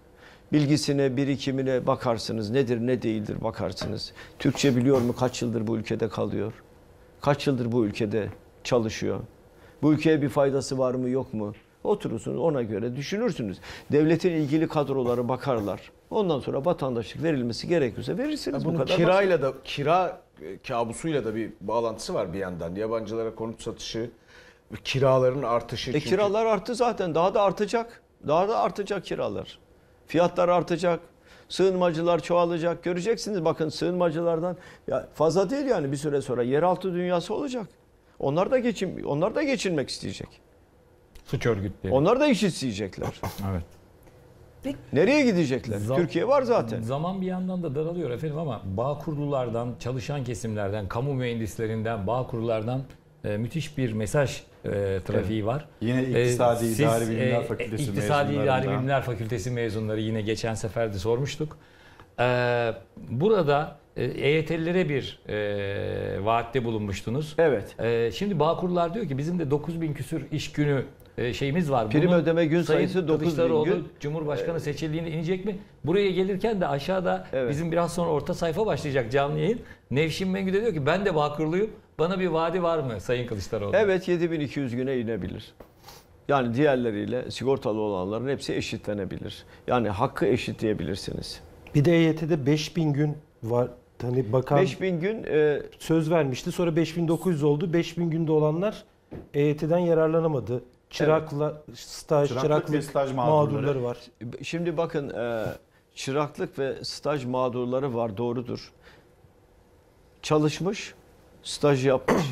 Bilgisine, birikimine bakarsınız. Nedir, ne değildir bakarsınız. Türkçe biliyor mu? Kaç yıldır bu ülkede kalıyor? Kaç yıldır bu ülkede çalışıyor? Bu ülkeye bir faydası var mı, yok mu? Oturursunuz ona göre düşünürsünüz. Devletin ilgili kadroları bakarlar. Ondan sonra vatandaşlık verilmesi gerekiyorsa verirsiniz. bunun bu kadar kirayla basit. da kira e, kabusuyla da bir bağlantısı var bir yandan. Yabancılara konut satışı, kiraların artışı. E kiralar arttı zaten. Daha da artacak. Daha da artacak kiralar. Fiyatlar artacak. Sığınmacılar çoğalacak. Göreceksiniz bakın sığınmacılardan ya fazla değil yani bir süre sonra yeraltı dünyası olacak. Onlar da geçin onlar da geçinmek isteyecek suç örgütleri. Onlar da iş isteyecekler. evet. Nereye gidecekler? Zam, Türkiye var zaten. Zaman bir yandan da daralıyor efendim ama Bağkurlulardan, çalışan kesimlerden, kamu mühendislerinden, Bağkurlulardan e, müthiş bir mesaj e, trafiği evet. var. Yine e, İktisadi e, İdari Bilimler Fakültesi e, İktisadi İdari Bilimler Fakültesi mezunları yine geçen sefer de sormuştuk. E, burada EYT'lilere e bir e, vaatte bulunmuştunuz. Evet. E, şimdi Bağkurlar diyor ki bizim de 9 bin küsür iş günü e, şeyimiz var. Prim Bunun ödeme gün Sayın sayısı 9 bin gün. Cumhurbaşkanı seçildiğini inecek mi? Buraya gelirken de aşağıda evet. bizim biraz sonra orta sayfa başlayacak canlı yayın. Nevşin Mengü de diyor ki ben de bakırlıyım. Bana bir vaadi var mı Sayın Kılıçdaroğlu? Evet 7200 güne inebilir. Yani diğerleriyle sigortalı olanların hepsi eşitlenebilir. Yani hakkı eşitleyebilirsiniz. Bir de EYT'de 5000 gün var. Hani bakan 5000 gün e, söz vermişti. Sonra 5900 oldu. 5000 günde olanlar EYT'den yararlanamadı çırakla staj, çıraklık, çıraklık staj mağdurları. mağdurları var. Şimdi bakın e, çıraklık ve staj mağdurları var doğrudur. Çalışmış, staj yapmış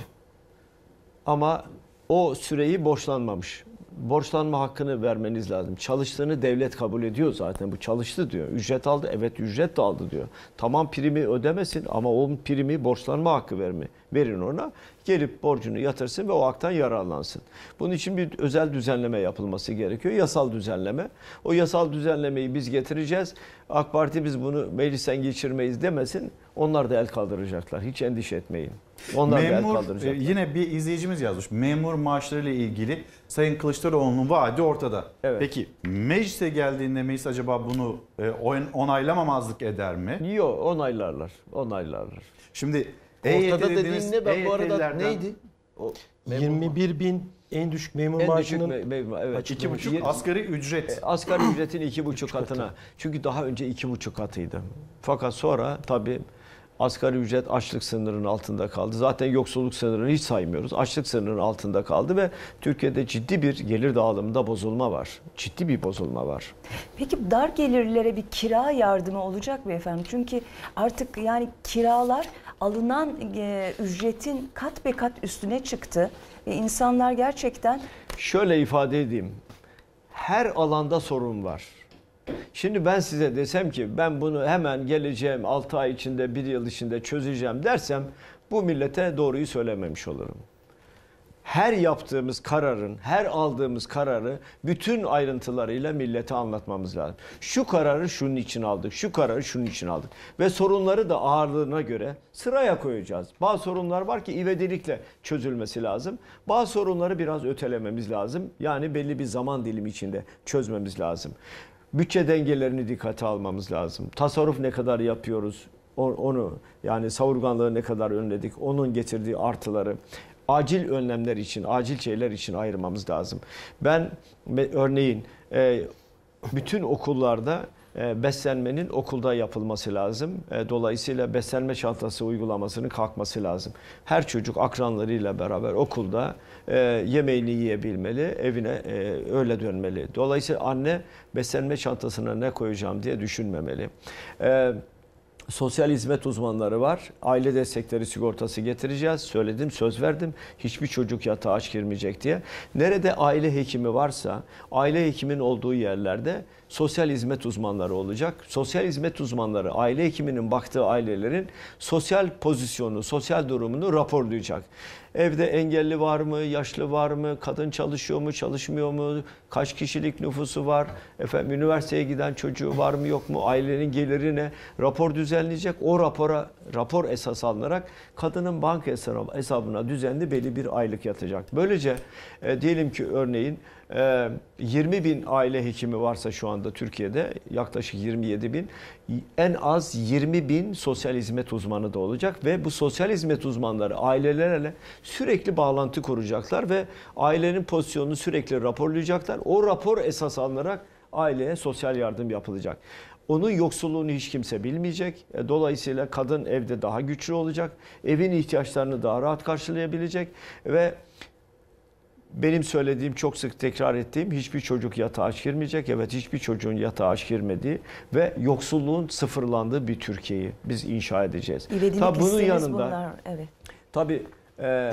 ama o süreyi borçlanmamış borçlanma hakkını vermeniz lazım. Çalıştığını devlet kabul ediyor zaten. Bu çalıştı diyor. Ücret aldı. Evet ücret de aldı diyor. Tamam primi ödemesin ama o primi borçlanma hakkı verme. Verin ona. Gelip borcunu yatırsın ve o haktan yararlansın. Bunun için bir özel düzenleme yapılması gerekiyor. Yasal düzenleme. O yasal düzenlemeyi biz getireceğiz. AK Parti biz bunu meclisten geçirmeyiz demesin. Onlar da el kaldıracaklar. Hiç endişe etmeyin. Ondan Memur, e, yine bir izleyicimiz yazmış. Memur maaşlarıyla ilgili Sayın Kılıçdaroğlu'nun vaadi ortada. Evet. Peki meclise geldiğinde meclis acaba bunu e, onaylamamazlık eder mi? Yok onaylarlar. Onaylarlar. Şimdi EYT ortada e dediğin ne ben bu arada e neydi? O, 21 bin en düşük memur en maaşının düşük me me evet. iki buçuk yer, asgari ücret. E, asgari ücretin iki buçuk katına. Çünkü daha önce iki buçuk katıydı. Fakat sonra tabii Asgari ücret açlık sınırının altında kaldı. Zaten yoksulluk sınırını hiç saymıyoruz. Açlık sınırının altında kaldı ve Türkiye'de ciddi bir gelir dağılımında bozulma var. Ciddi bir bozulma var. Peki dar gelirlere bir kira yardımı olacak mı efendim? Çünkü artık yani kiralar alınan e, ücretin kat be kat üstüne çıktı. Ve insanlar gerçekten... Şöyle ifade edeyim. Her alanda sorun var. Şimdi ben size desem ki ben bunu hemen geleceğim 6 ay içinde 1 yıl içinde çözeceğim dersem bu millete doğruyu söylememiş olurum. Her yaptığımız kararın, her aldığımız kararı bütün ayrıntılarıyla millete anlatmamız lazım. Şu kararı şunun için aldık, şu kararı şunun için aldık. Ve sorunları da ağırlığına göre sıraya koyacağız. Bazı sorunlar var ki ivedilikle çözülmesi lazım. Bazı sorunları biraz ötelememiz lazım. Yani belli bir zaman dilimi içinde çözmemiz lazım bütçe dengelerini dikkate almamız lazım. Tasarruf ne kadar yapıyoruz onu yani savurganlığı ne kadar önledik onun getirdiği artıları acil önlemler için acil şeyler için ayırmamız lazım. Ben örneğin e, bütün okullarda ee, beslenmenin okulda yapılması lazım. Ee, dolayısıyla beslenme çantası uygulamasının kalkması lazım. Her çocuk akranlarıyla beraber okulda e, yemeğini yiyebilmeli, evine e, öyle dönmeli. Dolayısıyla anne beslenme çantasına ne koyacağım diye düşünmemeli. Evet sosyal hizmet uzmanları var. Aile destekleri sigortası getireceğiz. Söyledim, söz verdim. Hiçbir çocuk yatağa aç girmeyecek diye. Nerede aile hekimi varsa, aile hekimin olduğu yerlerde sosyal hizmet uzmanları olacak. Sosyal hizmet uzmanları aile hekiminin baktığı ailelerin sosyal pozisyonu, sosyal durumunu raporlayacak. Evde engelli var mı, yaşlı var mı, kadın çalışıyor mu, çalışmıyor mu, kaç kişilik nüfusu var, efendim üniversiteye giden çocuğu var mı yok mu, ailenin geliri ne, rapor düzenleyecek. O rapora rapor esas alınarak kadının banka hesabına düzenli belli bir aylık yatacak. Böylece e, diyelim ki örneğin 20 e, bin aile hekimi varsa şu anda Türkiye'de yaklaşık 27 bin en az 20 bin sosyal hizmet uzmanı da olacak ve bu sosyal hizmet uzmanları ailelerle sürekli bağlantı kuracaklar ve ailenin pozisyonunu sürekli raporlayacaklar. O rapor esas alınarak aileye sosyal yardım yapılacak. Onun yoksulluğunu hiç kimse bilmeyecek. E, dolayısıyla kadın evde daha güçlü olacak. Evin ihtiyaçlarını daha rahat karşılayabilecek ve benim söylediğim çok sık tekrar ettiğim hiçbir çocuk yatağa aç girmeyecek. Evet hiçbir çocuğun yatağa aç girmediği ve yoksulluğun sıfırlandığı bir Türkiye'yi biz inşa edeceğiz. Tabii bunun yanında bunlar, evet. tabii e,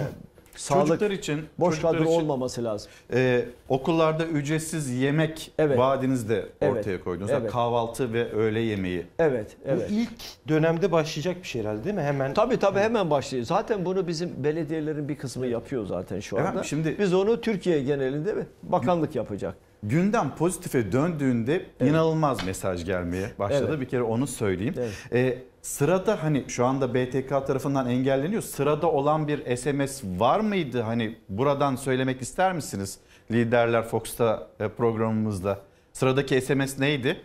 Sağlık, çocuklar için boş çocuklar kadro için, olmaması lazım. E, okullarda ücretsiz yemek evet. vaadiniz de evet. ortaya koydunuz. Evet. Kahvaltı ve öğle yemeği. Evet, evet. Bu ilk dönemde başlayacak bir şey herhalde değil mi? Hemen Tabii tabii hemen başlayacak. Zaten bunu bizim belediyelerin bir kısmı yapıyor zaten şu anda. Efendim, şimdi biz onu Türkiye genelinde mi? bakanlık yapacak. Gündem pozitife döndüğünde evet. inanılmaz mesaj gelmeye başladı. Evet. Bir kere onu söyleyeyim. Evet. Ee, Sırada hani şu anda BTK tarafından engelleniyor. Sırada olan bir SMS var mıydı? Hani buradan söylemek ister misiniz? Liderler Fox'ta e, programımızda. Sıradaki SMS neydi?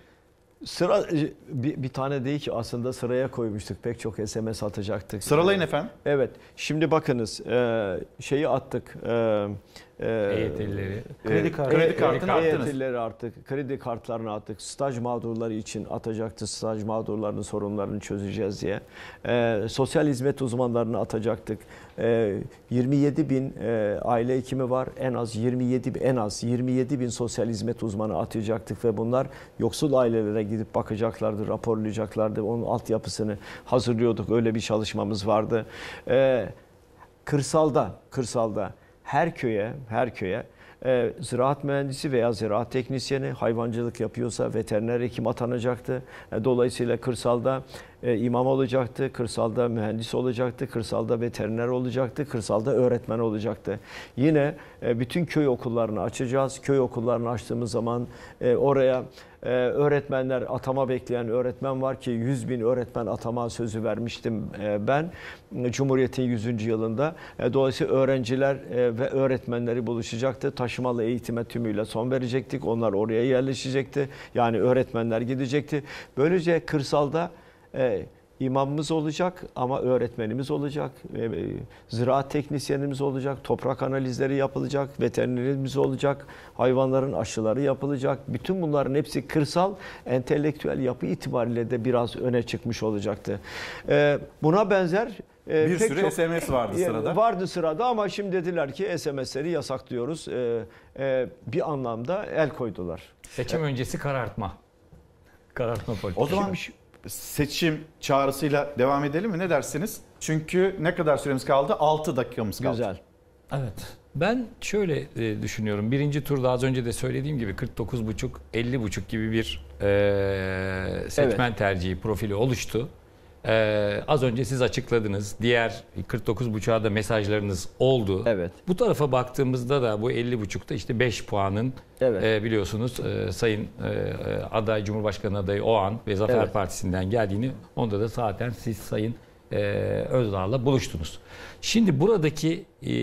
Sıra e, bir, bir tane değil ki aslında sıraya koymuştuk. Pek çok SMS atacaktık. Sıralayın efendim. Evet. Şimdi bakınız e, şeyi attık. EYT'lileri. Ee, e e, kredi, kart, kredi e kartını EYT'lileri artık, kredi kartlarını artık Staj mağdurları için atacaktı. Staj mağdurlarının sorunlarını çözeceğiz diye. E, sosyal hizmet uzmanlarını atacaktık. E, ee, 27 bin e, aile hekimi var. En az 27 bin en az 27 bin sosyal hizmet uzmanı atacaktık ve bunlar yoksul ailelere gidip bakacaklardı, raporlayacaklardı. Onun altyapısını hazırlıyorduk. Öyle bir çalışmamız vardı. E, kırsalda, kırsalda her köye, her köye e, ziraat mühendisi veya ziraat teknisyeni hayvancılık yapıyorsa veteriner hekim atanacaktı. E, dolayısıyla kırsalda e, imam olacaktı, kırsalda mühendis olacaktı, kırsalda veteriner olacaktı, kırsalda öğretmen olacaktı. Yine e, bütün köy okullarını açacağız. Köy okullarını açtığımız zaman e, oraya ee, öğretmenler atama bekleyen öğretmen var ki 100 bin öğretmen atama sözü vermiştim e, ben Cumhuriyet'in 100. yılında. E, dolayısıyla öğrenciler e, ve öğretmenleri buluşacaktı. Taşımalı eğitime tümüyle son verecektik. Onlar oraya yerleşecekti. Yani öğretmenler gidecekti. Böylece kırsalda imamımız olacak ama öğretmenimiz olacak, e, ziraat teknisyenimiz olacak, toprak analizleri yapılacak, veterinerimiz olacak, hayvanların aşıları yapılacak. Bütün bunların hepsi kırsal entelektüel yapı itibariyle de biraz öne çıkmış olacaktı. E, buna benzer e, bir sürü çok, SMS vardı sırada. Vardı sırada ama şimdi dediler ki SMS'leri yasaklıyoruz. E, bir anlamda el koydular. Seçim öncesi karartma. Karartma politikası. O zaman bir şey- seçim çağrısıyla devam edelim mi? Ne dersiniz? Çünkü ne kadar süremiz kaldı? 6 dakikamız kaldı. Güzel. Evet. Ben şöyle e, düşünüyorum. Birinci turda az önce de söylediğim gibi 49,5-50,5 gibi bir e, seçmen evet. tercihi profili oluştu. Ee, az önce siz açıkladınız. Diğer 49.5'a da mesajlarınız oldu. Evet. Bu tarafa baktığımızda da bu 50.5'ta işte 5 puanın evet. e, biliyorsunuz e, Sayın e, e, aday Cumhurbaşkanı adayı Oğan ve Zafer evet. Partisi'nden geldiğini onda da zaten siz Sayın e, Özdağ'la buluştunuz. Şimdi buradaki e,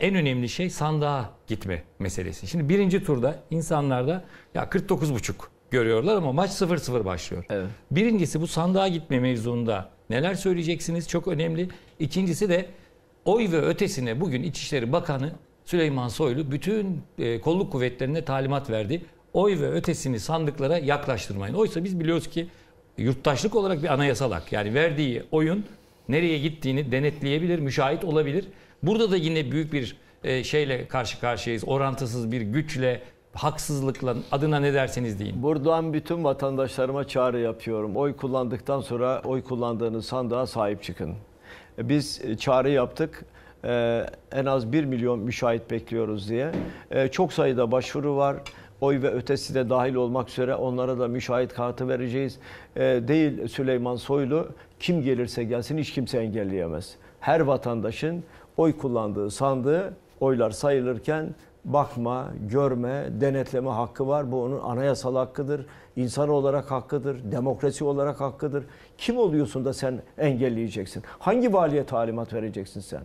en önemli şey sandığa gitme meselesi. Şimdi birinci turda insanlarda ya 49.5 görüyorlar ama maç 0-0 başlıyor. Evet. Birincisi bu sandığa gitme mevzuunda neler söyleyeceksiniz çok önemli. İkincisi de oy ve ötesine bugün İçişleri Bakanı Süleyman Soylu bütün e, kolluk kuvvetlerine talimat verdi. Oy ve ötesini sandıklara yaklaştırmayın. Oysa biz biliyoruz ki yurttaşlık olarak bir anayasal hak. Yani verdiği oyun nereye gittiğini denetleyebilir, müşahit olabilir. Burada da yine büyük bir e, şeyle karşı karşıyayız. Orantısız bir güçle haksızlıkla adına ne derseniz deyin. Buradan bütün vatandaşlarıma çağrı yapıyorum. Oy kullandıktan sonra oy kullandığınız sandığa sahip çıkın. E, biz e, çağrı yaptık. Ee, en az 1 milyon müşahit bekliyoruz diye. Ee, çok sayıda başvuru var oy ve ötesi de dahil olmak üzere onlara da müşahit kartı vereceğiz. E, değil Süleyman Soylu kim gelirse gelsin hiç kimse engelleyemez. Her vatandaşın oy kullandığı sandığı oylar sayılırken bakma, görme, denetleme hakkı var. Bu onun anayasal hakkıdır. İnsan olarak hakkıdır, demokrasi olarak hakkıdır. Kim oluyorsun da sen engelleyeceksin? Hangi valiye talimat vereceksin sen?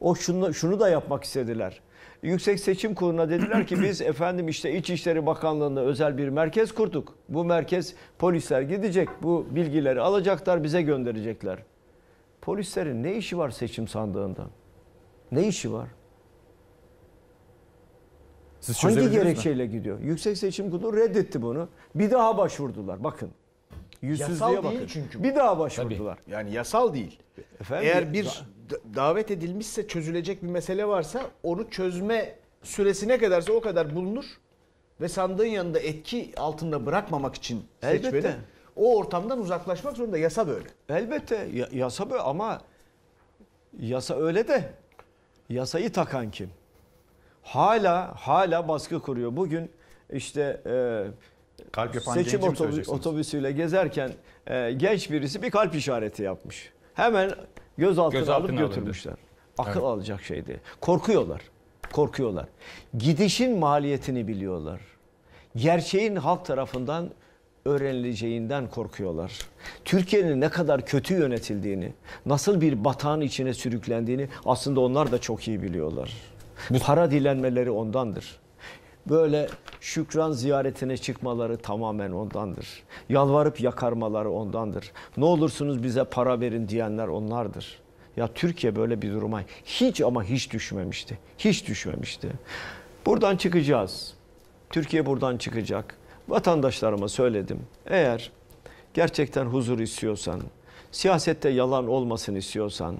O şunu, şunu da yapmak istediler. Yüksek Seçim Kurulu'na dediler ki biz efendim işte İçişleri Bakanlığı'nda özel bir merkez kurduk. Bu merkez polisler gidecek, bu bilgileri alacaklar, bize gönderecekler. Polislerin ne işi var seçim sandığında? Ne işi var? Siz Hangi gerekçeyle mi? gidiyor? Yüksek Seçim Kurulu reddetti bunu. Bir daha başvurdular. Bakın. Yüzsüzlüğe yasal bakın. Değil çünkü bu. Bir daha başvurdular. Tabii. Yani yasal değil. Efendim, Eğer bir davet edilmişse çözülecek bir mesele varsa onu çözme süresi ne kadarsa o kadar bulunur ve sandığın yanında etki altında bırakmamak için Elbette. seçmeni o ortamdan uzaklaşmak zorunda yasa böyle. Elbette ya, yasa böyle ama yasa öyle de yasayı takan kim? hala hala baskı kuruyor. Bugün işte e, kalp seçim otobüs, otobüsüyle gezerken e, genç birisi bir kalp işareti yapmış. Hemen gözaltına, gözaltına alıp götürmüşler. Alındı. Akıl evet. alacak şeydi. Korkuyorlar. Korkuyorlar. Gidişin maliyetini biliyorlar. Gerçeğin halk tarafından öğrenileceğinden korkuyorlar. Türkiye'nin ne kadar kötü yönetildiğini, nasıl bir batağın içine sürüklendiğini aslında onlar da çok iyi biliyorlar. Para dilenmeleri ondandır. Böyle şükran ziyaretine çıkmaları tamamen ondandır. Yalvarıp yakarmaları ondandır. Ne olursunuz bize para verin diyenler onlardır. Ya Türkiye böyle bir duruma hiç ama hiç düşmemişti. Hiç düşmemişti. Buradan çıkacağız. Türkiye buradan çıkacak. Vatandaşlarıma söyledim. Eğer gerçekten huzur istiyorsan, siyasette yalan olmasın istiyorsan,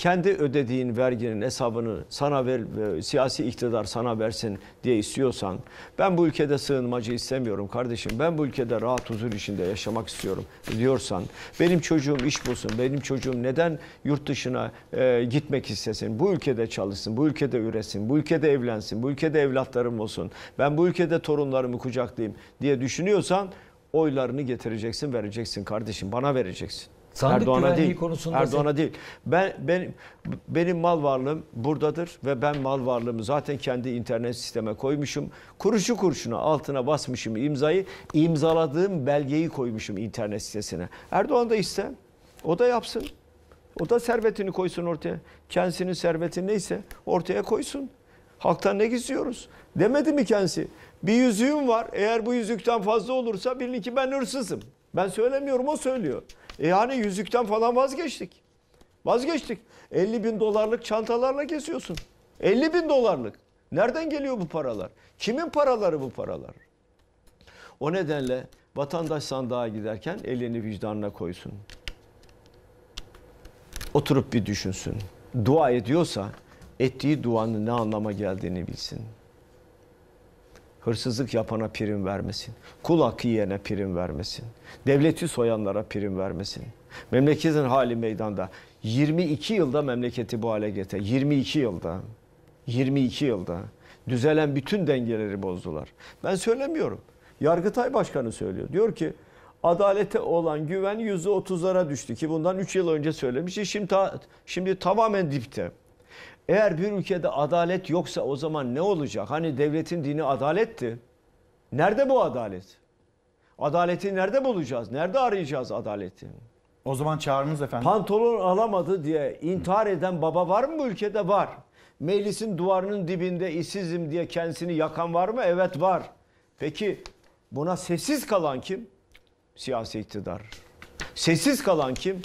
kendi ödediğin verginin hesabını sana ver, e, siyasi iktidar sana versin diye istiyorsan ben bu ülkede sığınmacı istemiyorum kardeşim ben bu ülkede rahat huzur içinde yaşamak istiyorum diyorsan benim çocuğum iş bulsun benim çocuğum neden yurt dışına e, gitmek istesin bu ülkede çalışsın bu ülkede üresin, bu ülkede evlensin bu ülkede evlatlarım olsun ben bu ülkede torunlarımı kucaklayayım diye düşünüyorsan oylarını getireceksin vereceksin kardeşim bana vereceksin. Sandık Erdoğan'a değil. Konusunda Erdoğan'a sen... değil. Ben benim benim mal varlığım buradadır ve ben mal varlığımı zaten kendi internet sisteme koymuşum. Kuruşu kurşuna altına basmışım imzayı. imzaladığım belgeyi koymuşum internet sitesine. Erdoğan da iste. O da yapsın. O da servetini koysun ortaya. Kendisinin serveti neyse ortaya koysun. Halktan ne gizliyoruz? Demedi mi kendisi? Bir yüzüğüm var. Eğer bu yüzükten fazla olursa bilin ki ben hırsızım. Ben söylemiyorum o söylüyor. E yani yüzükten falan vazgeçtik. Vazgeçtik. 50 bin dolarlık çantalarla kesiyorsun. 50 bin dolarlık. Nereden geliyor bu paralar? Kimin paraları bu paralar? O nedenle vatandaş sandığa giderken elini vicdanına koysun. Oturup bir düşünsün. Dua ediyorsa ettiği duanın ne anlama geldiğini bilsin. Hırsızlık yapana prim vermesin. Kul hakkı yiyene prim vermesin. Devleti soyanlara prim vermesin. Memleketin hali meydanda. 22 yılda memleketi bu hale gete. 22 yılda. 22 yılda. Düzelen bütün dengeleri bozdular. Ben söylemiyorum. Yargıtay Başkanı söylüyor. Diyor ki adalete olan güven %30'lara düştü ki bundan 3 yıl önce söylemişti. E şimdi, şimdi tamamen dipte. Eğer bir ülkede adalet yoksa o zaman ne olacak? Hani devletin dini adaletti. Nerede bu adalet? Adaleti nerede bulacağız? Nerede arayacağız adaleti? O zaman çağırınız efendim. Pantolon alamadı diye intihar eden baba var mı bu ülkede? Var. Meclisin duvarının dibinde işsizim diye kendisini yakan var mı? Evet var. Peki buna sessiz kalan kim? Siyasi iktidar. Sessiz kalan kim?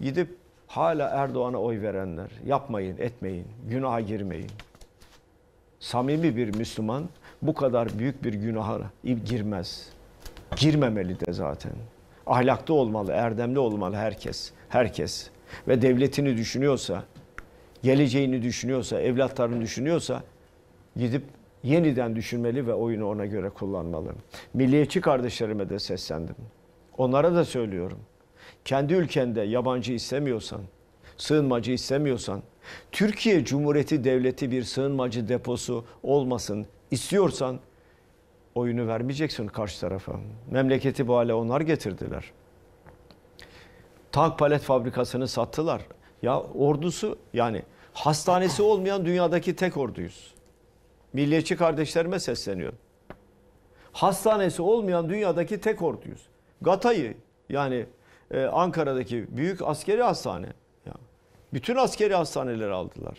Gidip hala Erdoğan'a oy verenler yapmayın, etmeyin, günaha girmeyin. Samimi bir Müslüman bu kadar büyük bir günaha girmez. Girmemeli de zaten. Ahlaklı olmalı, erdemli olmalı herkes. Herkes. Ve devletini düşünüyorsa, geleceğini düşünüyorsa, evlatlarını düşünüyorsa gidip yeniden düşünmeli ve oyunu ona göre kullanmalı. Milliyetçi kardeşlerime de seslendim. Onlara da söylüyorum kendi ülkende yabancı istemiyorsan, sığınmacı istemiyorsan, Türkiye Cumhuriyeti Devleti bir sığınmacı deposu olmasın istiyorsan oyunu vermeyeceksin karşı tarafa. Memleketi bu hale onlar getirdiler. Tank palet fabrikasını sattılar. Ya ordusu yani hastanesi olmayan dünyadaki tek orduyuz. Milliyetçi kardeşlerime sesleniyorum. Hastanesi olmayan dünyadaki tek orduyuz. Gatayı yani e, Ankara'daki büyük askeri hastane. Ya. Bütün askeri hastaneleri aldılar.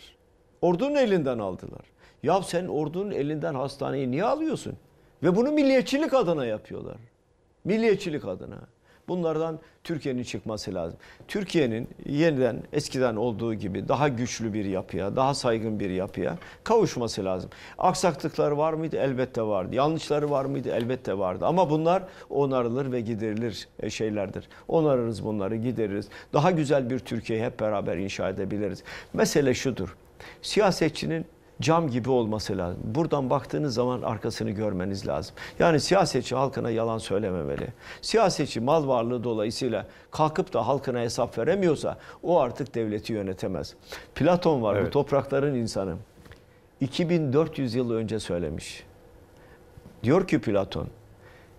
Ordunun elinden aldılar. Ya sen ordunun elinden hastaneyi niye alıyorsun? Ve bunu milliyetçilik adına yapıyorlar. Milliyetçilik adına. Bunlardan Türkiye'nin çıkması lazım. Türkiye'nin yeniden eskiden olduğu gibi daha güçlü bir yapıya, daha saygın bir yapıya kavuşması lazım. Aksaklıkları var mıydı? Elbette vardı. Yanlışları var mıydı? Elbette vardı. Ama bunlar onarılır ve giderilir e, şeylerdir. Onarırız bunları, gideririz. Daha güzel bir Türkiye hep beraber inşa edebiliriz. Mesele şudur. Siyasetçinin cam gibi olması lazım. Buradan baktığınız zaman arkasını görmeniz lazım. Yani siyasetçi halkına yalan söylememeli. Siyasetçi mal varlığı dolayısıyla kalkıp da halkına hesap veremiyorsa o artık devleti yönetemez. Platon var evet. bu toprakların insanı. 2400 yıl önce söylemiş. Diyor ki Platon,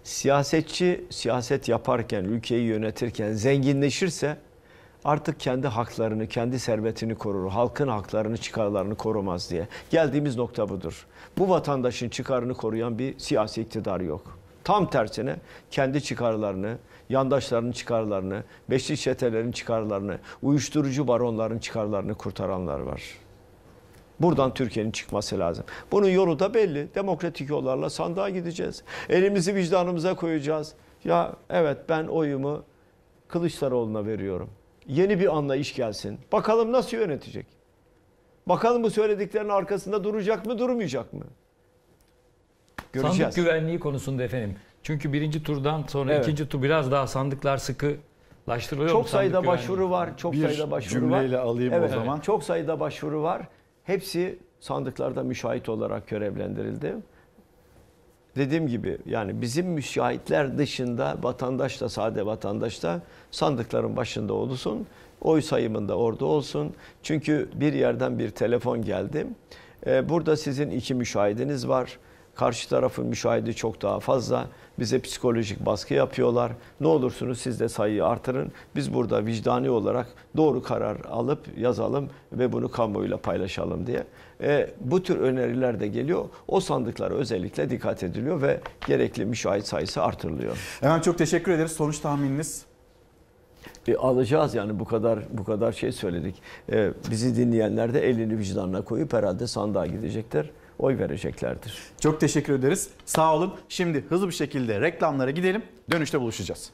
siyasetçi siyaset yaparken, ülkeyi yönetirken zenginleşirse artık kendi haklarını, kendi servetini korur. Halkın haklarını, çıkarlarını korumaz diye. Geldiğimiz nokta budur. Bu vatandaşın çıkarını koruyan bir siyasi iktidar yok. Tam tersine kendi çıkarlarını, yandaşlarının çıkarlarını, beşli çetelerin çıkarlarını, uyuşturucu baronların çıkarlarını kurtaranlar var. Buradan Türkiye'nin çıkması lazım. Bunun yolu da belli. Demokratik yollarla sandığa gideceğiz. Elimizi vicdanımıza koyacağız. Ya evet ben oyumu Kılıçdaroğlu'na veriyorum yeni bir anlayış gelsin. Bakalım nasıl yönetecek? Bakalım bu söylediklerinin arkasında duracak mı, durmayacak mı? Göreceğiz. Sandık güvenliği konusunda efendim. Çünkü birinci turdan sonra evet. ikinci tur biraz daha sandıklar sıkılaştırılıyor. Çok sayıda güvenliği? başvuru var. Çok Bir sayıda başvuru cümleyle var. cümleyle alayım evet, o zaman. Çok sayıda başvuru var. Hepsi sandıklarda müşahit olarak görevlendirildi dediğim gibi yani bizim müşahitler dışında vatandaş da sade vatandaş da sandıkların başında olsun. Oy sayımında orada olsun. Çünkü bir yerden bir telefon geldi. Ee, burada sizin iki müşahidiniz var. Karşı tarafın müşahidi çok daha fazla. Bize psikolojik baskı yapıyorlar. Ne olursunuz siz de sayıyı artırın. Biz burada vicdani olarak doğru karar alıp yazalım ve bunu kamuoyuyla paylaşalım diye e, bu tür öneriler de geliyor. O sandıklara özellikle dikkat ediliyor ve gerekli müşahit sayısı artırılıyor. Hemen çok teşekkür ederiz. Sonuç tahmininiz? E, alacağız yani bu kadar bu kadar şey söyledik. E, bizi dinleyenler de elini vicdanına koyup herhalde sandığa gidecekler oy vereceklerdir. Çok teşekkür ederiz. Sağ olun. Şimdi hızlı bir şekilde reklamlara gidelim. Dönüşte buluşacağız.